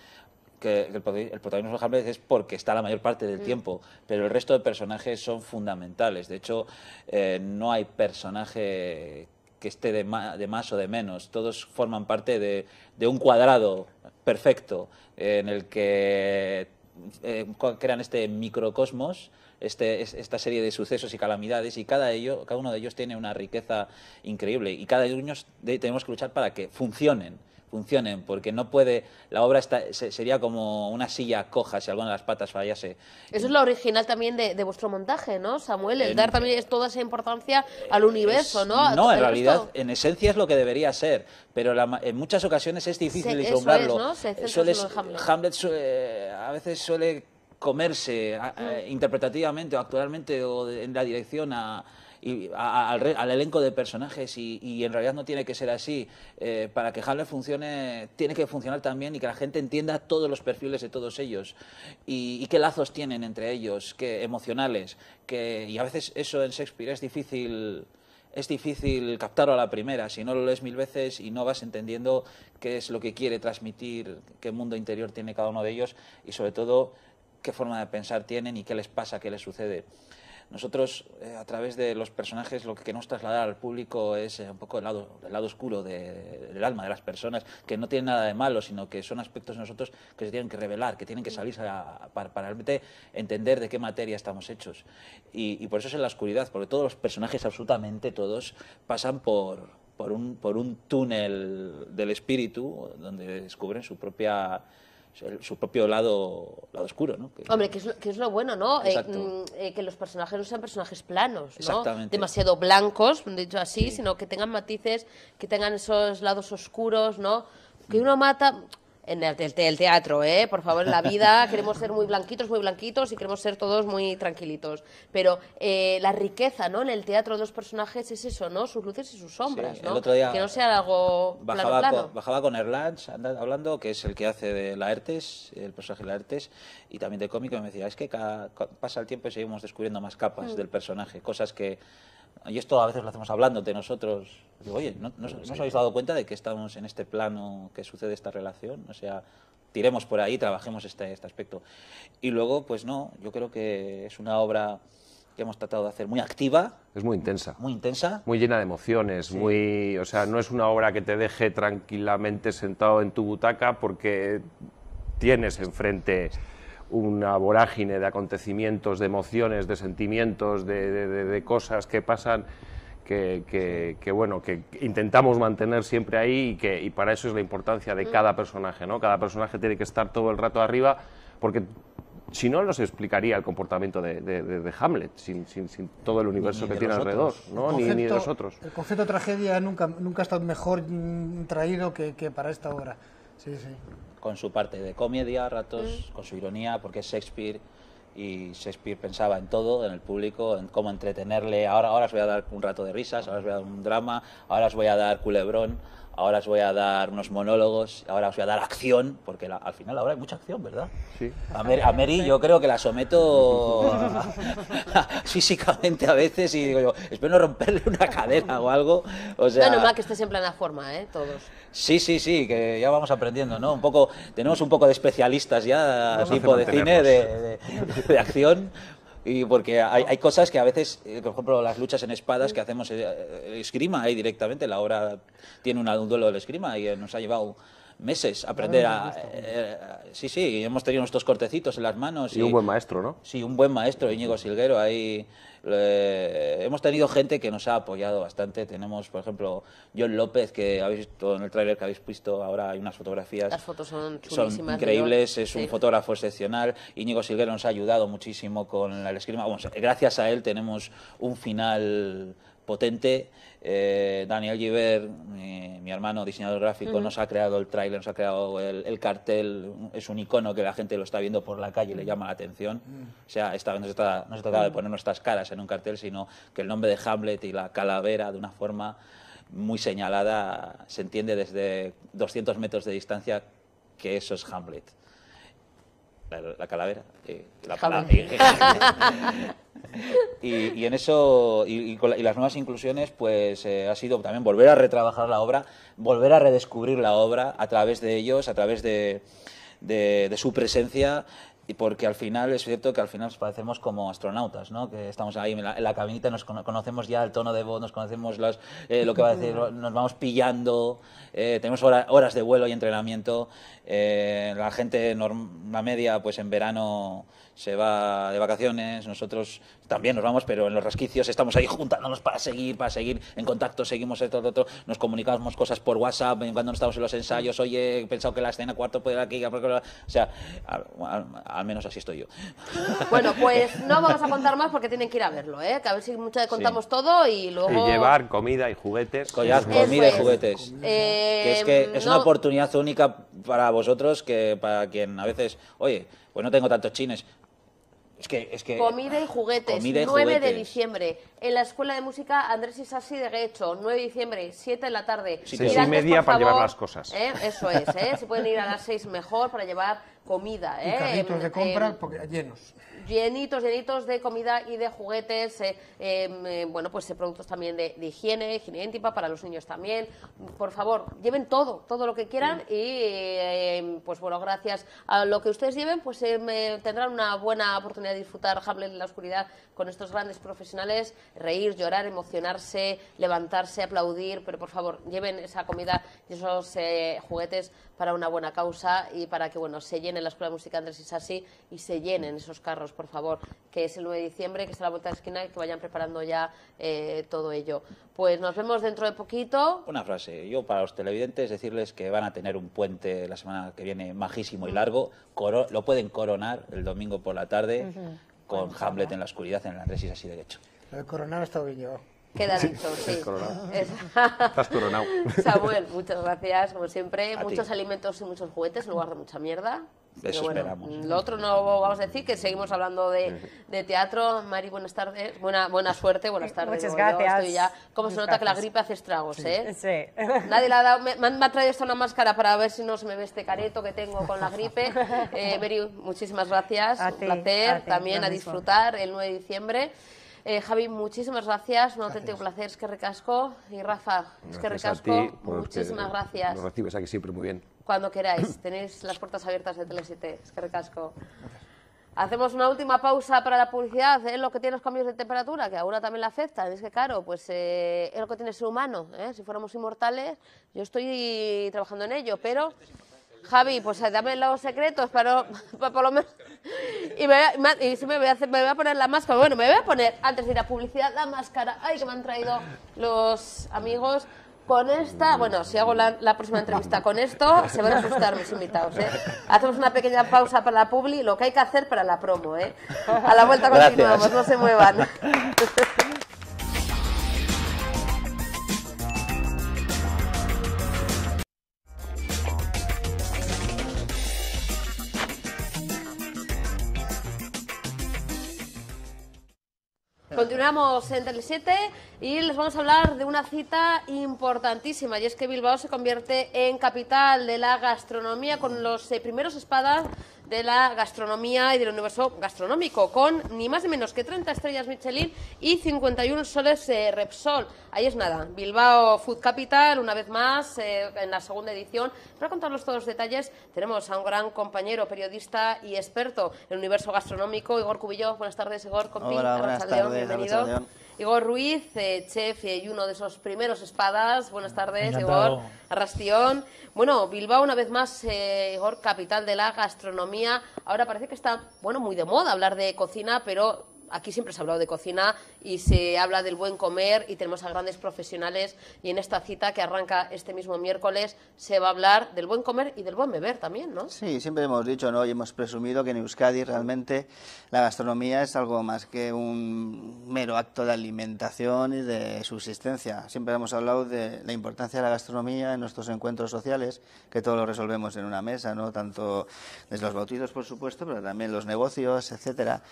[SPEAKER 6] el, protagonismo de Hamlet es porque está la mayor parte del mm. tiempo, pero el resto de personajes son fundamentales. De hecho, eh, no hay personaje que esté de, más o de menos. Todos forman parte de, un cuadrado perfecto en el que eh, crean este microcosmos este, esta serie de sucesos y calamidades y cada, ello, cada uno de ellos tiene una riqueza increíble y cada uno de tenemos que luchar para que funcionen funcionen, porque no puede, la obra sería como una silla coja si alguna de las patas fallase.
[SPEAKER 1] Eso es lo original también de, vuestro montaje, ¿no, Samuel? El dar también es toda esa importancia al universo, ¿no? No, en realidad,
[SPEAKER 6] en esencia es lo que debería ser, pero en muchas ocasiones es difícil Se, eso ¿no? Se Hamlet, a veces suele comerse interpretativamente o actualmente o en la dirección al, elenco de personajes y, en realidad no tiene que ser así. Eh, para que Hamlet funcione, tiene que funcionar también y que la gente entienda todos los perfiles de todos ellos y, y qué lazos tienen entre ellos, qué emocionales. Que, y a veces eso en Shakespeare es difícil. Es difícil captarlo a la primera, si no lo lees mil veces y no vas entendiendo qué es lo que quiere transmitir, qué mundo interior tiene cada uno de ellos y sobre todo qué forma de pensar tienen y qué les pasa, qué les sucede. Nosotros, eh, a través de los personajes, lo que queremos trasladar al público es eh, un poco el lado, oscuro del alma de las personas, que no tienen nada de malo, sino que son aspectos de nosotros que se tienen que revelar, que tienen que salir para, realmente entender de qué materia estamos hechos. Y, por eso es en la oscuridad, porque todos los personajes, absolutamente todos, pasan un, por un túnel del espíritu donde descubren su propia su propio lado, lado oscuro, ¿no? Hombre, que
[SPEAKER 1] es, lo, bueno, ¿no? Eh, mm, eh, que los personajes no sean personajes planos, ¿no? Demasiado blancos, dicho así, sino que tengan matices, que tengan esos lados oscuros, ¿no? Que mm. uno mata, en el, teatro, ¿eh? Por favor, en la vida queremos ser muy blanquitos, muy blanquitos y queremos ser todos muy tranquilitos. Pero eh, la riqueza, ¿no? En el teatro de los personajes es eso, ¿no? Sus luces y sus sombras, ¿no? que no sea algo bajaba Con,
[SPEAKER 6] bajaba con hablando, que es el que hace de Laertes, el personaje de Laertes, y también de cómico, y me decía, es que pasa el tiempo y seguimos descubriendo más capas mm. del personaje, cosas que y esto a veces lo hacemos hablándote nosotros. Digo, oye, ¿no, no, os habéis dado cuenta de que estamos en este plano que sucede esta relación? O sea, tiremos por ahí, trabajemos este, este aspecto. Y luego, pues no, yo creo que es una obra que hemos tratado de hacer muy
[SPEAKER 7] activa. Es muy intensa. Muy intensa. Muy llena de emociones, muy... O sea, no es una obra que te deje tranquilamente sentado en tu butaca porque tienes enfrente una vorágine de acontecimientos, de emociones, de sentimientos, de, cosas que pasan. Que, bueno que intentamos mantener siempre ahí y que y para eso es la importancia de mm. cada personaje no cada personaje tiene que estar todo el rato arriba porque si no, no se explicaría el comportamiento de, Hamlet sin, todo el universo que tiene alrededor, ni, de nosotros.
[SPEAKER 4] El concepto de tragedia nunca, nunca ha estado mejor mm, traído que, que para esta
[SPEAKER 8] obra. Sí, sí
[SPEAKER 6] con su parte de comedia ratos, mm. con su ironía, porque es Shakespeare y Shakespeare pensaba en todo, en el público, en cómo entretenerle. Ahora, ahora os voy a dar un rato de risas, ahora os voy a dar un drama, ahora os voy a dar culebrón ahora os voy a dar unos monólogos, ahora os voy a dar acción, porque al final ahora hay mucha acción, ¿verdad? Sí. A, Mary yo creo que la someto físicamente a veces y digo yo, espero no romperle una cadena o algo. O sea, bueno, más
[SPEAKER 1] que estés en la forma, ¿eh? Todos.
[SPEAKER 6] Sí, sí, sí, que ya vamos aprendiendo, ¿no? Un poco, tenemos un poco de especialistas ya, tipo de cine, de, de, de acción, y porque hay, hay, cosas que a veces, eh, por ejemplo, las luchas en espadas que mm. hacemos eh, eh, esgrima ahí directamente, la hora tiene un duelo del esgrima y nos ha llevado meses ah, aprender a... Eh, eh, sí, sí, hemos tenido nuestros cortecitos en las manos. Y, un buen maestro, ¿no? Sí, un buen maestro, Íñigo Silguero. Ahí eh, hemos tenido gente que nos ha apoyado bastante. Tenemos, por ejemplo, John López, que habéis visto en el tráiler que habéis visto ahora, hay unas fotografías. Las
[SPEAKER 1] fotos son increíbles, es un
[SPEAKER 6] fotógrafo excepcional. Íñigo Silguero nos ha ayudado muchísimo con el esgrima. gracias a él tenemos un final potente. Eh, Daniel Giver, mi, hermano diseñador gráfico, nos ha creado el tráiler, nos ha creado el, cartel. Es un icono que la gente lo está viendo por la calle y le llama la atención. O sea, esta no se trata, de poner nuestras caras en un cartel, sino que el nombre de Hamlet y la calavera de una forma muy señalada se entiende desde 200 metros de distancia que eso es Hamlet. La, calavera, eh, la, y, en eso, y, con las nuevas inclusiones, pues eh, ha sido también volver a retrabajar la obra, volver a redescubrir la obra a través de ellos, a través de, de, su presencia y porque al final es cierto que al final nos parecemos como astronautas, ¿no? Que estamos ahí en la, cabinita, nos conocemos ya el tono de voz, nos conocemos los eh, lo que va a decir, nos vamos pillando, eh, tenemos horas de vuelo y entrenamiento. la gente, la media, pues en verano se va de vacaciones, nosotros también nos vamos, pero en los resquicios estamos ahí juntándonos para seguir, para seguir en contacto, seguimos esto, esto, esto. nos comunicamos cosas por WhatsApp, cuando no estamos en los ensayos, oye, he pensado que la escena cuarto puede ir aquí, o sea, al, menos así estoy yo.
[SPEAKER 1] Bueno, pues no vamos a contar más porque tienen que ir a verlo, ¿eh? que a ver si muchas contamos todo y luego... Y llevar
[SPEAKER 6] comida y juguetes. Collar comida y juguetes. Eh, es que es una oportunidad única para vosotros que para quien a veces, oye, pues no tengo tantos chines. Es que, es que, comida y juguetes, comida y 9 de
[SPEAKER 1] diciembre. En la Escuela de Música Andrés Isasi de Guecho, 9 de diciembre, 7 de la tarde. Sí, y media para llevar las cosas. ¿eh? Eso es, ¿eh? se pueden ir a las 6 mejor para llevar comida. ¿eh? Y carritos de compra
[SPEAKER 4] porque llenos
[SPEAKER 1] llenitos, llenitos de comida y de juguetes, eh, em, eh, bueno, pues eh, productos también de, higiene, higiene íntima para los niños también. Por favor, lleven todo, todo lo que quieran y, em, pues bueno, gracias a lo que ustedes lleven, pues em, tendrán una buena oportunidad de disfrutar Hamlet en la oscuridad con estos grandes profesionales, reír, llorar, emocionarse, levantarse, aplaudir, pero por favor, lleven esa comida y esos juguetes para una buena causa y para que, bueno, se llenen la Escuela de Música Andrés Isasi y se llenen esos carros pues, por favor, que es el 9 de diciembre, que está a la vuelta de la esquina y que vayan preparando ya eh, todo ello. Pues nos vemos dentro de poquito.
[SPEAKER 6] Una frase, yo para los televidentes decirles que van a tener un puente la semana que viene majísimo y largo, lo pueden coronar el domingo por la tarde con Hamlet en la oscuridad, en el Andrés así derecho.
[SPEAKER 4] Lo de coronar está bien llevado. Queda
[SPEAKER 6] dicho, sí.
[SPEAKER 1] Estás coronado. Samuel, muchas gracias, como siempre. muchos alimentos y muchos juguetes, en lugar de mucha mierda.
[SPEAKER 3] Eso mm,
[SPEAKER 1] Lo otro no vamos a decir, que seguimos hablando de, de teatro. Mari, buenas tardes. Buena, buena suerte, buenas tardes. Muchas gracias. como se nota que la gripe hace estragos, sí. ¿eh? Sí. Nadie la ha dado, me, ha traído esta una máscara para ver si no se me ve este careto que tengo con la gripe. Eh, muchísimas gracias. Un placer. también a disfrutar el 9 de diciembre. Eh, Javi, muchísimas gracias, un auténtico placer, es que recasco. Y Rafa, es que recasco, muchísimas gracias. lo
[SPEAKER 7] recibes aquí siempre muy bien
[SPEAKER 1] cuando queráis. Tenéis las puertas abiertas de Tele7, Es que recasco. Hacemos una última pausa para la publicidad. Es lo que tiene los cambios de temperatura, que a una también la afecta, Es que, claro, pues eh, es lo que tiene el ser humano. ¿eh? Si fuéramos inmortales, yo estoy trabajando en ello, pero. Javi, pues eh, dame los secretos para, por lo menos. Y, me, si me voy, a me voy a poner la máscara. Bueno, me voy a poner, antes de ir a publicidad, la máscara. Ay, que me han traído los amigos con esta, bueno, si hago la, próxima entrevista con esto, se van a asustar mis invitados. ¿eh? Hacemos una pequeña pausa para la publi, lo que hay que hacer para la promo. ¿eh?
[SPEAKER 3] A la vuelta continuamos, no se muevan.
[SPEAKER 1] Continuamos en Tele7 y les vamos a hablar de una cita importantísima y es que Bilbao se convierte en capital de la gastronomía con los eh, primeros espadas de la gastronomía y del universo gastronómico, con ni más ni menos que 30 estrellas Michelin y 51 soles eh, Repsol. Ahí es nada, Bilbao Food Capital, una vez más, eh, en la segunda edición. Para contarnos todos los detalles, tenemos a un gran compañero, periodista y experto en el universo gastronómico, Igor Cubillo. Buenas tardes, Igor. buenas Igor Ruiz, eh, chef y uno de esos primeros espadas. Buenas tardes, Igor Arrastión. Bueno, Bilbao, una vez más, eh, Igor, capital de la gastronomía. Ahora parece que está, bueno, muy de moda hablar de cocina, pero aquí siempre se ha hablado de cocina y se habla del buen comer y tenemos a grandes profesionales y en esta cita que arranca este mismo miércoles se va a hablar del buen comer y del buen beber también, ¿no?
[SPEAKER 8] Sí, siempre hemos dicho, ¿no? Y hemos presumido que en Euskadi realmente la gastronomía es algo más que un mero acto de alimentación y de subsistencia. Siempre hemos hablado de la importancia de la gastronomía en nuestros encuentros sociales, que todo lo resolvemos en una mesa, ¿no? Tanto desde los bautizos, por supuesto, pero también los negocios, etcétera.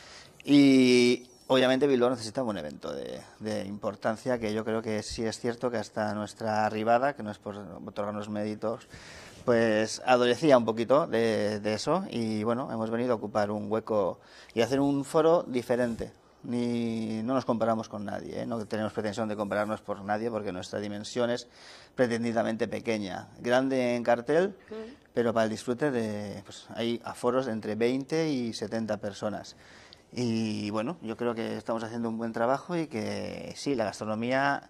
[SPEAKER 8] Y obviamente Bilbao necesita un evento de, importancia que yo creo que sí es cierto que hasta nuestra arribada, que no es por otorgarnos méritos, pues adolecía un poquito de, eso y bueno, hemos venido a ocupar un hueco y hacer un foro diferente, ni no nos comparamos con nadie, ¿eh? no tenemos pretensión de compararnos por nadie porque nuestra dimensión es pretendidamente pequeña, grande en cartel, pero para el disfrute de, pues, hay aforos entre 20 y 70 personas. Y bueno, yo creo que estamos haciendo un buen trabajo y que sí, la gastronomía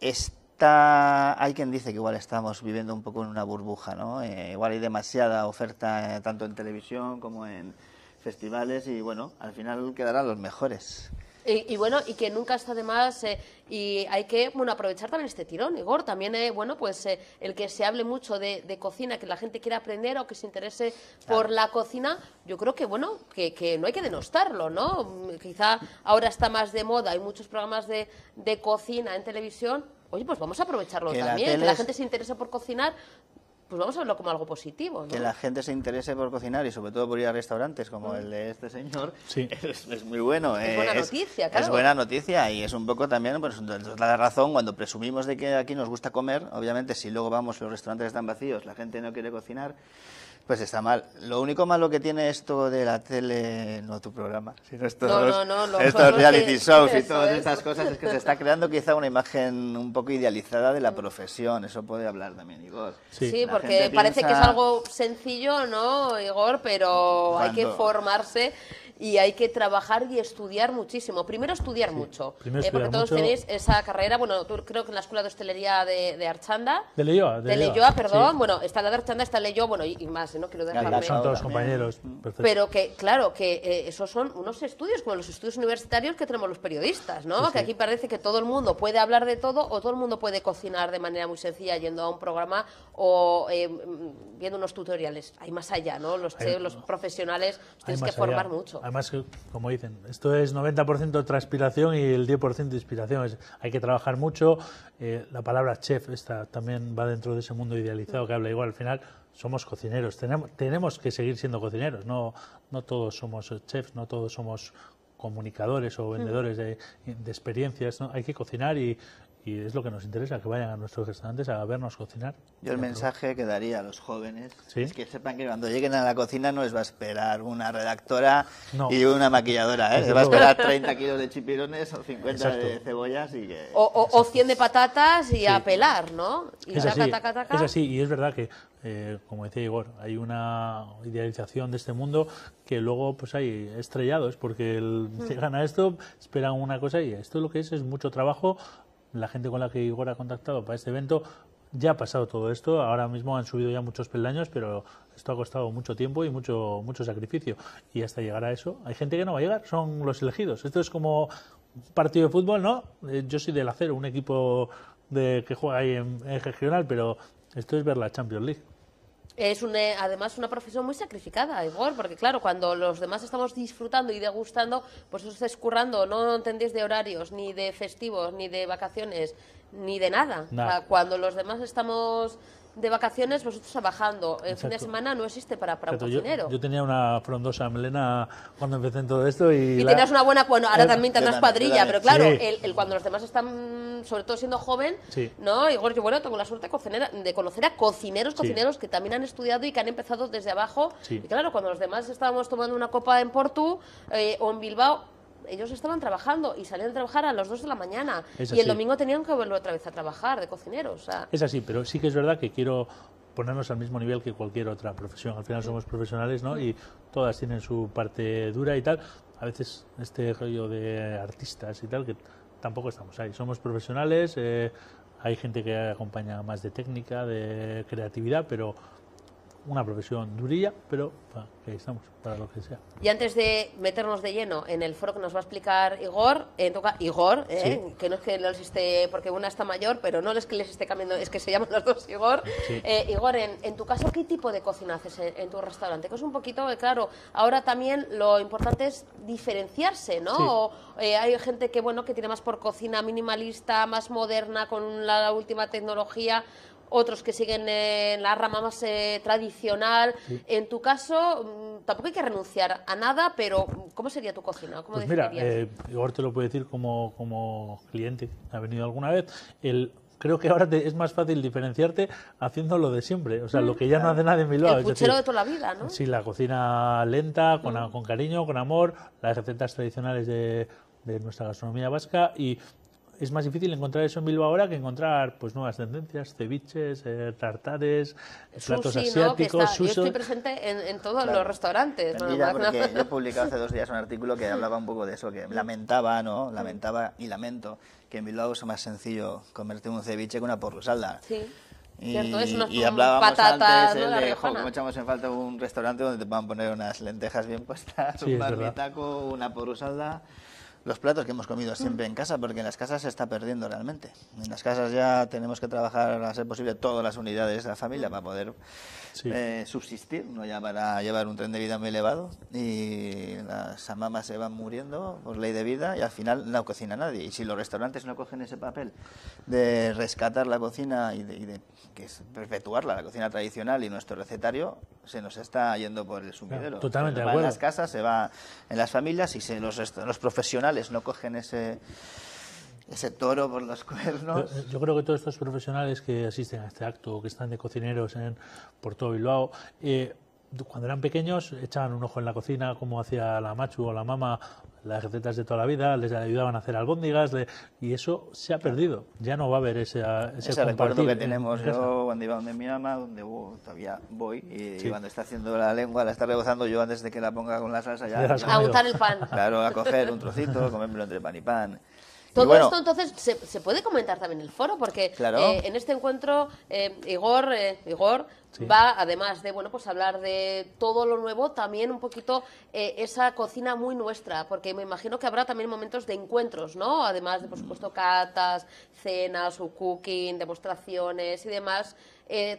[SPEAKER 8] está... Hay quien dice que igual estamos viviendo un poco en una burbuja, ¿no? Eh, igual hay demasiada oferta eh, tanto en televisión como en festivales y bueno, al final quedarán los mejores.
[SPEAKER 1] Y, bueno, y que nunca está de más, eh, y hay que bueno, aprovechar también este tirón, Igor. También, eh, bueno, pues eh, el que se hable mucho de, cocina, que la gente quiera aprender o que se interese por la cocina, yo creo que, bueno, que, no hay que denostarlo, ¿no? Mm, quizá ahora está más de moda, hay muchos programas de, de cocina en televisión. Oye, pues vamos a aprovecharlo también, que la gente se interese por cocinar pues vamos a verlo como algo positivo. ¿no? Que la
[SPEAKER 8] gente se interese por cocinar y sobre todo por ir a restaurantes como mm. el de este señor sí. es, muy bueno. Es eh, buena noticia, claro. Es buena noticia y es un poco también pues, la razón cuando presumimos de que aquí nos gusta comer. Obviamente, si luego vamos y los restaurantes están vacíos, la gente no quiere cocinar. Pues está mal. Lo único malo que tiene esto de la tele, no tu programa, sino estos, no, reality shows y todas esas cosas, es que se está creando quizá una imagen un poco idealizada de la profesión. Eso puede hablar también Igor. Sí, porque parece que es algo
[SPEAKER 1] sencillo, ¿no, Igor? Pero hay que formarse y hay que trabajar y estudiar muchísimo. Primero estudiar mucho, eh, porque todos tenéis esa carrera, bueno, tú, creo que en la Escuela de Hostelería de, Archanda.
[SPEAKER 3] De Leyoa. De, perdón.
[SPEAKER 1] Bueno, está la de Archanda, está Leyoa, bueno, y, más, ¿eh? no quiero dejarme. Mm. Pero que, claro, que eh, esos son unos estudios, como los estudios universitarios que tenemos los periodistas, ¿no? que aquí parece que todo el mundo puede hablar de todo o todo el mundo puede cocinar de manera muy sencilla yendo a un programa o viendo unos tutoriales. Hay más allá, ¿no? Los, los profesionales tienes que formar mucho
[SPEAKER 3] además, como dicen, esto es 90% transpiración y el 10% inspiración. hay que trabajar mucho. Eh, la palabra chef esta también va dentro de ese mundo idealizado que habla igual. Al final, somos cocineros. Tenemos, que seguir siendo cocineros. No, no todos somos chefs, no todos somos comunicadores o vendedores de, experiencias. Hay que cocinar y, y es lo que nos interesa, que vayan a nuestros restaurantes a vernos cocinar. Yo el
[SPEAKER 8] mensaje que daría a los jóvenes es que sepan que cuando lleguen a la cocina no les va a esperar una redactora y una
[SPEAKER 3] maquilladora,
[SPEAKER 8] ¿eh? se les va a esperar 30 kilos de chipirones o 50 de cebollas O,
[SPEAKER 1] 100 de patatas y a pelar, ¿no? Y es, así, taca, es
[SPEAKER 3] así, y es verdad que, eh, como decía Igor, hay una idealización de este mundo que luego pues hay estrellados, porque mm. llegan a esto, esperan una cosa y esto lo que es es mucho trabajo la gente con la que Igor ha contactado para este evento, ya ha pasado todo esto, ahora mismo han subido ya muchos peldaños, pero esto ha costado mucho tiempo y mucho, mucho sacrificio. Y hasta llegar a eso, hay gente que no va a llegar, son los elegidos. Esto es como partido de fútbol, ¿no? Eh, yo soy del acero, un equipo de, que juega ahí en regional, pero esto es ver la Champions League.
[SPEAKER 1] Es eh, además una profesión muy sacrificada, Igor, porque claro, cuando los demás estamos disfrutando y degustando, pues os estáis currando, no entendéis de horarios, ni de festivos, ni de vacaciones, ni de nada. cuando los demás estamos de vacaciones vosotros trabajando. El fin de semana no existe para, para un cocinero. Yo,
[SPEAKER 3] tenía una frondosa melena cuando empecé en todo esto. Y, y tenías una buena. Bueno, ahora también también tendrás cuadrilla, pero claro, el,
[SPEAKER 1] cuando los demás están, sobre todo siendo joven, ¿no? Y yo, bueno, tengo la suerte de conocer a cocineros, cocineros que también han estudiado y que han empezado desde abajo. Y claro, cuando los demás estábamos tomando una copa en Portu eh, o en Bilbao, ellos estaban trabajando y salían a trabajar a las 2 de la mañana. y el domingo tenían que volver otra vez a trabajar de cocineros.
[SPEAKER 3] Es así, pero sí que es verdad que quiero ponernos al mismo nivel que cualquier otra profesión. Al final somos profesionales, ¿no? Y todas tienen su parte dura y tal. A veces este rollo de artistas y tal, que tampoco estamos ahí. Somos profesionales, eh, hay gente que acompaña más de técnica, de creatividad, pero una profesión durilla, pero estamos para lo que sea.
[SPEAKER 1] Y antes de meternos de lleno en el foro que nos va a explicar Igor, eh, toca Igor, eh, que no es que no les esté, porque una está mayor, pero no es que les esté cambiando, es que se llaman los dos Igor. Eh, Igor, en, tu caso, ¿qué tipo de cocina haces en, tu restaurante? Que es un poquito, eh, claro, ahora también lo importante es diferenciarse, ¿no? hay gente que, bueno, que tiene más por cocina minimalista, más moderna, con la última tecnología otros que siguen en la rama más eh, tradicional. En tu caso, mm, tampoco hay que renunciar a nada, pero mm, ¿cómo sería tu cocina? pues mira, eh,
[SPEAKER 3] ahora te lo puedo decir como, como cliente, ha venido alguna vez, el creo que ahora es más fácil diferenciarte haciendo lo de siempre, o sea, lo mm, que ya no hace nadie en Bilbao. El puchero de
[SPEAKER 1] toda la vida, ¿no?
[SPEAKER 3] Sí, la cocina lenta, con, con cariño, con amor, las recetas tradicionales de, de nuestra gastronomía vasca y es más difícil encontrar eso en Bilbao ahora que encontrar pues nuevas tendencias, ceviches, eh, tartares, eh, platos asiáticos, sushi. Yo estoy
[SPEAKER 1] presente en, todos los restaurantes. yo he publicado
[SPEAKER 8] hace dos días un artículo que hablaba un poco de eso, que lamentaba, ¿no? Lamentaba y lamento que en Bilbao es más sencillo comerte un ceviche que una porrusalda. Sí. Y, hablábamos antes de, echamos en falta un restaurante donde te van a poner unas lentejas bien puestas, un barbitaco, una porusalda los platos que hemos comido siempre mm. en casa, porque en las casas se está perdiendo realmente. En las casas ya tenemos que trabajar a ser posible todas las unidades de la familia para poder eh, subsistir, no llamar a llevar un tren de vida muy elevado y las mamás se van muriendo por ley de vida y al final no cocina nadie. Y si los restaurantes no cogen ese papel de rescatar la cocina y de, que es perpetuarla, la cocina tradicional y nuestro recetario, se nos está yendo por el sumidero. totalmente en las casas, se va en las familias y si los, los profesionales no cogen ese ese toro por los cuernos.
[SPEAKER 3] Yo, creo que todos estos profesionales que asisten a este acto, que están de cocineros en, por todo Bilbao, eh, cuando eran pequeños echaban un ojo en la cocina, como hacía la machu o la mama, las recetas de toda la vida, les ayudaban a hacer albóndigas, y eso se ha perdido. Ya no va a haber ese, ese, recuerdo que tenemos. Yo
[SPEAKER 8] cuando iba donde mi mamá, donde todavía voy, y, cuando está haciendo la lengua, la está rebozando, yo antes de que la ponga con la salsa ya. a gustar el pan. Claro, a coger un trocito, comérmelo entre pan y pan. Todo esto
[SPEAKER 1] entonces se, puede comentar también en el foro, porque eh, en este encuentro eh, Igor, eh, Igor va, además de bueno, pues hablar de todo lo nuevo, también un poquito esa cocina muy nuestra, porque me imagino que habrá también momentos de encuentros, ¿no? Además de, por supuesto, catas, cenas, cooking, demostraciones y demás.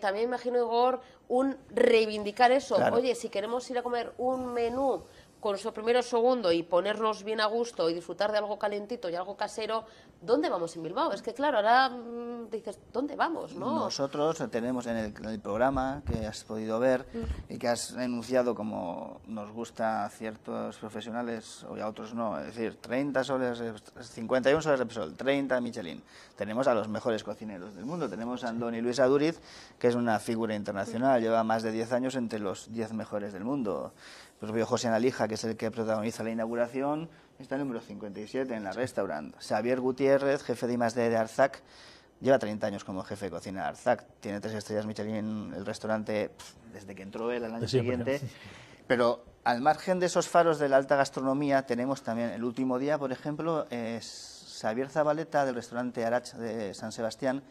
[SPEAKER 1] también me imagino, Igor, un reivindicar eso. Oye, si queremos ir a comer un menú con su primero segundo y ponernos bien a gusto y disfrutar de algo calentito y algo casero, ¿dónde vamos en Bilbao? Es que claro, ahora mm, dices, ¿dónde vamos?
[SPEAKER 8] Nosotros tenemos en el, programa que has podido ver mm. y que has enunciado como nos gusta a ciertos profesionales o a otros no, es decir, 30 soles, 51 soles sol, 30 Michelin. Tenemos a los mejores cocineros del mundo, tenemos a Andoni Luis Aduriz, que es una figura internacional, lleva más de 10 años entre los 10 mejores del mundo. El propio José Analija, que es el que protagoniza la inauguración, está el número 57 en la restaurant. Xavier Gutiérrez, jefe de I+.D. de Arzac, lleva 30 años como jefe de cocina de Arzac. Tiene tres estrellas Michelin en el restaurante desde que entró él al año siguiente. Pero al margen de esos faros de la alta gastronomía, tenemos también el último día, por ejemplo, es Xavier Zabaleta del restaurante Arach de San Sebastián,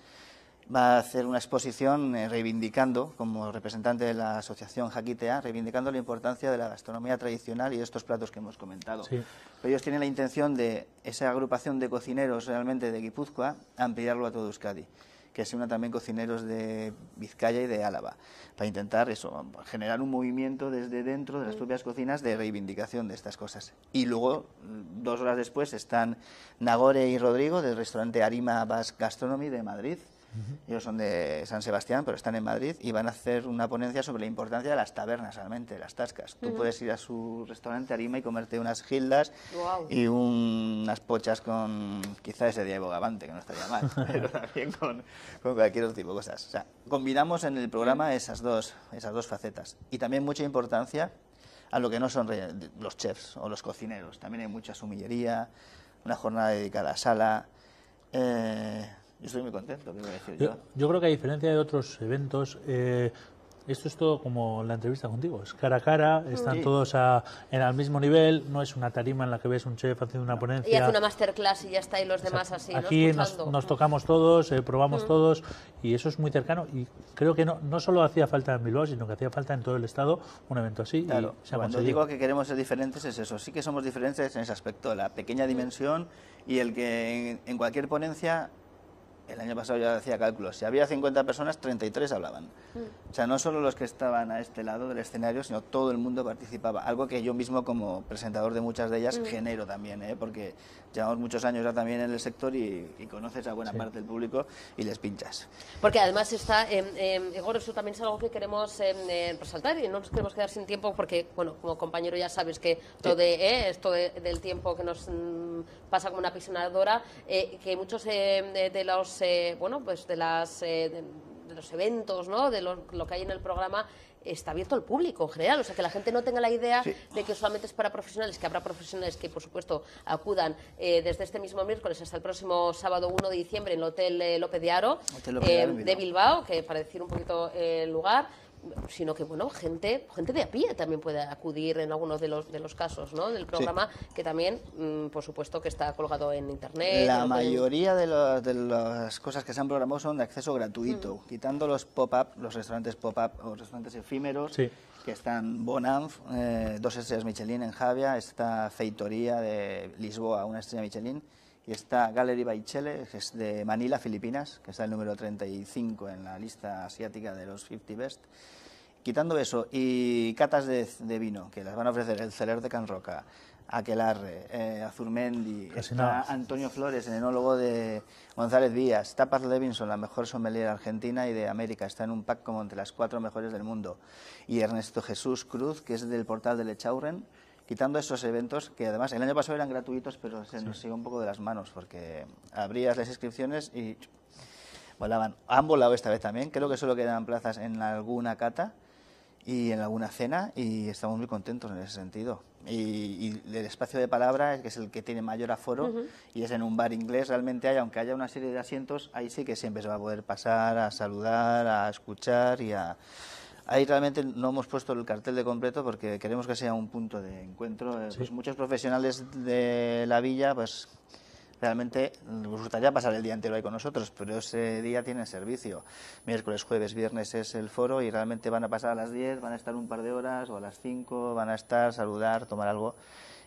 [SPEAKER 8] va a hacer una exposición eh, reivindicando, como representante de la asociación Jaquitea, reivindicando la importancia de la gastronomía tradicional y de estos platos que hemos comentado. Pero ellos tienen la intención de esa agrupación de cocineros realmente de Guipúzcoa ampliarlo a todo Euskadi que se unan también cocineros de Vizcaya y de Álava, para intentar eso, generar un movimiento desde dentro de las propias cocinas de reivindicación de estas cosas. Y luego, mm, dos horas después, están Nagore y Rodrigo del restaurante Arima Bas Gastronomy de Madrid, ellos son de San Sebastián, pero están en Madrid y van a hacer una ponencia sobre la importancia de las tabernas, realmente, las tascas. Tú puedes ir a su restaurante Arima y comerte unas gildas y unas pochas con quizás ese día gavante, que no estaría mal, pero también con, cualquier otro tipo de cosas. O sea, combinamos en el programa esas dos, esas dos facetas. Y también mucha importancia a lo que no son los chefs o los cocineros. También hay mucha sumillería, una jornada dedicada a sala. Eh, yo estoy muy contento, yo?
[SPEAKER 3] creo que a diferencia de otros eventos, eh, esto es todo como la entrevista contigo, es cara a cara, mm. están todos en al mismo nivel, no es una tarima en la que ves un chef haciendo una ponencia. Y hace una
[SPEAKER 1] masterclass y ya está, y los demás así. Aquí nos,
[SPEAKER 3] tocamos todos, eh, probamos mm. todos, y eso es muy cercano. Y creo que no, no solo hacía falta en Bilbao, sino que hacía falta en todo el Estado un evento así. y se cuando digo
[SPEAKER 8] que queremos ser diferentes es eso, sí que somos diferentes en ese aspecto, la pequeña dimensión y el que en cualquier ponencia el año pasado ya hacía cálculos, si había 50 personas, 33 hablaban. Mm. O sea, no solo los que estaban a este lado del escenario, sino todo el mundo participaba. Algo que yo mismo, como presentador de muchas de ellas, mm. genero también, ¿eh? porque llevamos muchos años ya también en el sector y, conoces a buena parte del público y les pinchas.
[SPEAKER 1] Porque además está, em, em, Igor, eso también es algo que queremos em, eh, resaltar y no nos queremos quedar sin tiempo, porque, bueno, como compañero ya sabes que todo de, eh, esto del tiempo que nos mm, pasa como una apasionadora, eh, que muchos eh, de, los, eh, bueno, pues de De, los eventos, ¿no? de lo, que hay en el programa, está abierto al público en general. O sea, que la gente no tenga la idea de que solamente es para profesionales, que habrá profesionales que, por supuesto, acudan desde este mismo miércoles hasta el próximo sábado 1 de diciembre en el Hotel López de Aro
[SPEAKER 3] de
[SPEAKER 1] Bilbao, que para decir un poquito el lugar sino que bueno gente gente de a pie también puede acudir en algunos de los casos ¿no? del programa que también mm, por supuesto que está colgado en internet la mayoría
[SPEAKER 8] de, las cosas que se han programado son de acceso gratuito mm. quitando los pop-up los restaurantes pop-up o restaurantes efímeros que están Bonanf eh, dos estrellas Michelin en Javia esta Feitoría de Lisboa una estrella Michelin y está Gallery Baichele, que es de Manila, Filipinas, que está el número 35 en la lista asiática de los 50 Best. Quitando eso y catas de, vino, que las van a ofrecer el Celer de Can Roca, Aquelarre, eh, Azurmendi, Antonio Flores, el enólogo de González Díaz, Tapas Levinson, la mejor sommelier argentina y de América, está en un pack como entre las cuatro mejores del mundo, y Ernesto Jesús Cruz, que es del portal de Lechauren, quitando esos eventos que además el año pasado eran gratuitos, pero se nos siguió un poco de las manos porque abrías las inscripciones y volaban. Han volado esta vez también, creo que solo quedan plazas en alguna cata y en alguna cena y estamos muy contentos en ese sentido. Y, y el espacio de palabra, que es el que tiene mayor aforo, y es en un bar inglés, realmente hay, aunque haya una serie de asientos, ahí sí que siempre se va a poder pasar a saludar, a escuchar y a... Ahí realmente no hemos puesto el cartel de completo porque queremos que sea un punto de encuentro. Eh, pues muchos profesionales de la villa, pues realmente nos gustaría pasar el día entero ahí con nosotros, pero ese día tiene servicio. Miércoles, jueves, viernes es el foro y realmente van a pasar a las 10, van a estar un par de horas o a las 5, van a estar, saludar, tomar algo.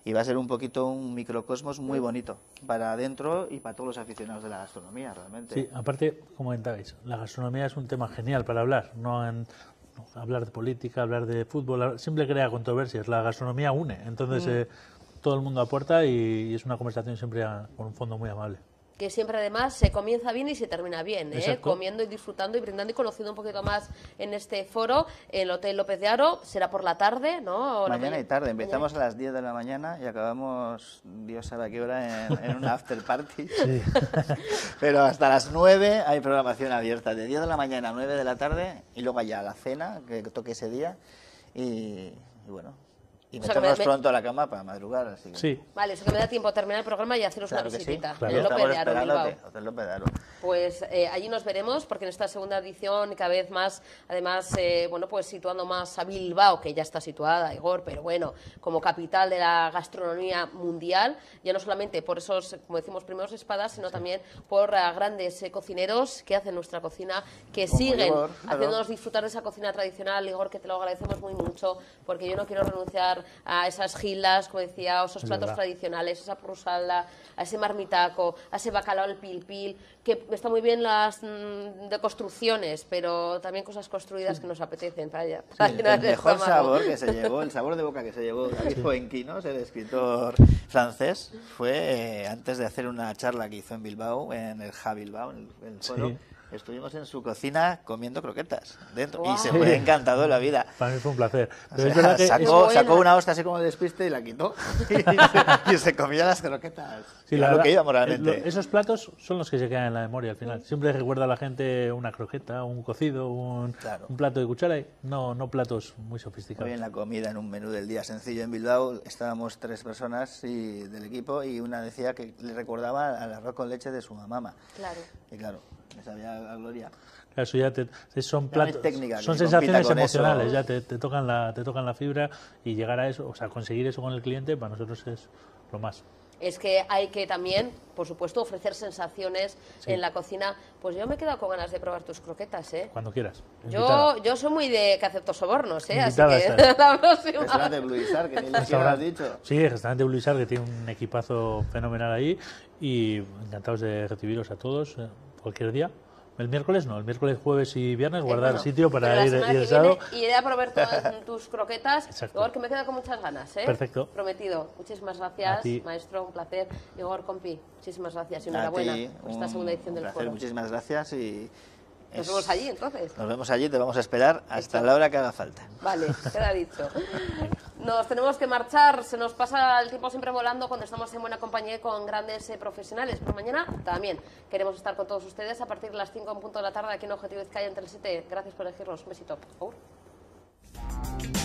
[SPEAKER 8] Y va a ser un poquito un microcosmos muy bonito para adentro y para todos los aficionados de la gastronomía, realmente. Sí,
[SPEAKER 3] aparte, como comentabais, la gastronomía es un tema genial para hablar. No, Hablar de política, hablar de fútbol, siempre crea controversias. La gastronomía une. Entonces, mm. eh, todo el mundo aporta y, es una conversación siempre con un fondo muy amable
[SPEAKER 1] que siempre además se comienza bien y se termina bien, ¿eh? comiendo y disfrutando y brindando y conociendo un poquito más en este foro, el Hotel López de Aro, será por la tarde, ¿no? mañana y tarde, empezamos a
[SPEAKER 8] las 10 de la mañana y acabamos, Dios sabe a qué hora, en, un una after party. Pero hasta las 9 hay programación abierta, de 10 de la mañana a 9 de la tarde y luego ya la cena que toque ese día y bueno, y pronto a la cama para madrugar, así que... Sí.
[SPEAKER 1] Vale, eso que me da tiempo a terminar el programa y haceros una visitita. López de Pues eh, allí nos veremos, porque en esta segunda edición cada vez más, además, eh, bueno, pues situando más a Bilbao, que ya está situada, Igor, pero bueno, como capital de la gastronomía mundial, ya no solamente por esos, como decimos, primeros espadas, sino también por eh, grandes cocineros que hacen nuestra cocina, que siguen haciéndonos disfrutar de esa cocina tradicional, Igor, que te lo agradecemos muy mucho, porque yo no quiero renunciar a esas gilas, como decía, a esos platos tradicionales, esa prusalda, a ese marmitaco, a ese bacalao al pil que está muy bien las mm, de construcciones, pero también cosas construidas que nos apetecen para, allá,
[SPEAKER 8] el, mejor sabor que se llevó, el sabor de boca que se llevó David ¿no? el escritor francés, fue eh, antes de hacer una charla que hizo en Bilbao, en el Ja Bilbao, en el, foro, Estuvimos en su cocina comiendo croquetas dentro y se fue encantado la vida. Para mí fue
[SPEAKER 3] un placer. sacó, una
[SPEAKER 8] hostia así como despiste y la quitó y se, comía las croquetas. Sí, la, lo que eh,
[SPEAKER 3] esos platos son los que se quedan en la memoria al final. Siempre recuerda a la gente una croqueta, un cocido, un, plato de cuchara. no, no platos muy sofisticados. en la
[SPEAKER 8] comida, en un menú del día sencillo en Bilbao, estábamos tres personas y, del equipo y una decía que le recordaba al arroz con leche de su mamá. Claro. Y claro,
[SPEAKER 3] me sabía gloria. son platos, son sensaciones emocionales, ya te, te, tocan la, te tocan la fibra y llegar a eso, o sea, conseguir eso con el cliente para nosotros es lo más
[SPEAKER 1] es que hay que también, por supuesto, ofrecer sensaciones en la cocina. Pues yo me he quedado con ganas de probar tus croquetas, ¿eh?
[SPEAKER 3] Cuando quieras. Yo,
[SPEAKER 1] yo soy muy de que acepto sobornos, ¿eh? Así que la próxima.
[SPEAKER 8] dicho.
[SPEAKER 3] Sí, restaurante Bluizar, que tiene un equipazo fenomenal ahí. Y encantados de recibiros a todos cualquier día. El miércoles no, el miércoles, jueves y viernes eh, guardar sitio para ir, ir el sábado.
[SPEAKER 1] Y iré a probar todas tus croquetas, Exacto. que me quedo con muchas ganas. ¿eh? Perfecto. Prometido. Muchísimas gracias, maestro, un placer. Igor Compi, muchísimas gracias y enhorabuena por esta segunda edición del placer,
[SPEAKER 8] Muchísimas gracias y nos vemos allí entonces. Nos vemos allí, te vamos a esperar hasta la hora que haga falta.
[SPEAKER 1] Vale, queda dicho. Nos tenemos que marchar, se nos pasa el tiempo siempre volando cuando estamos en buena compañía con grandes eh, profesionales. Pero mañana también queremos estar con todos ustedes a partir de las 5 en punto de la tarde aquí en Objetivo Sky, entre el 7. Gracias por elegirnos. Un besito. favor.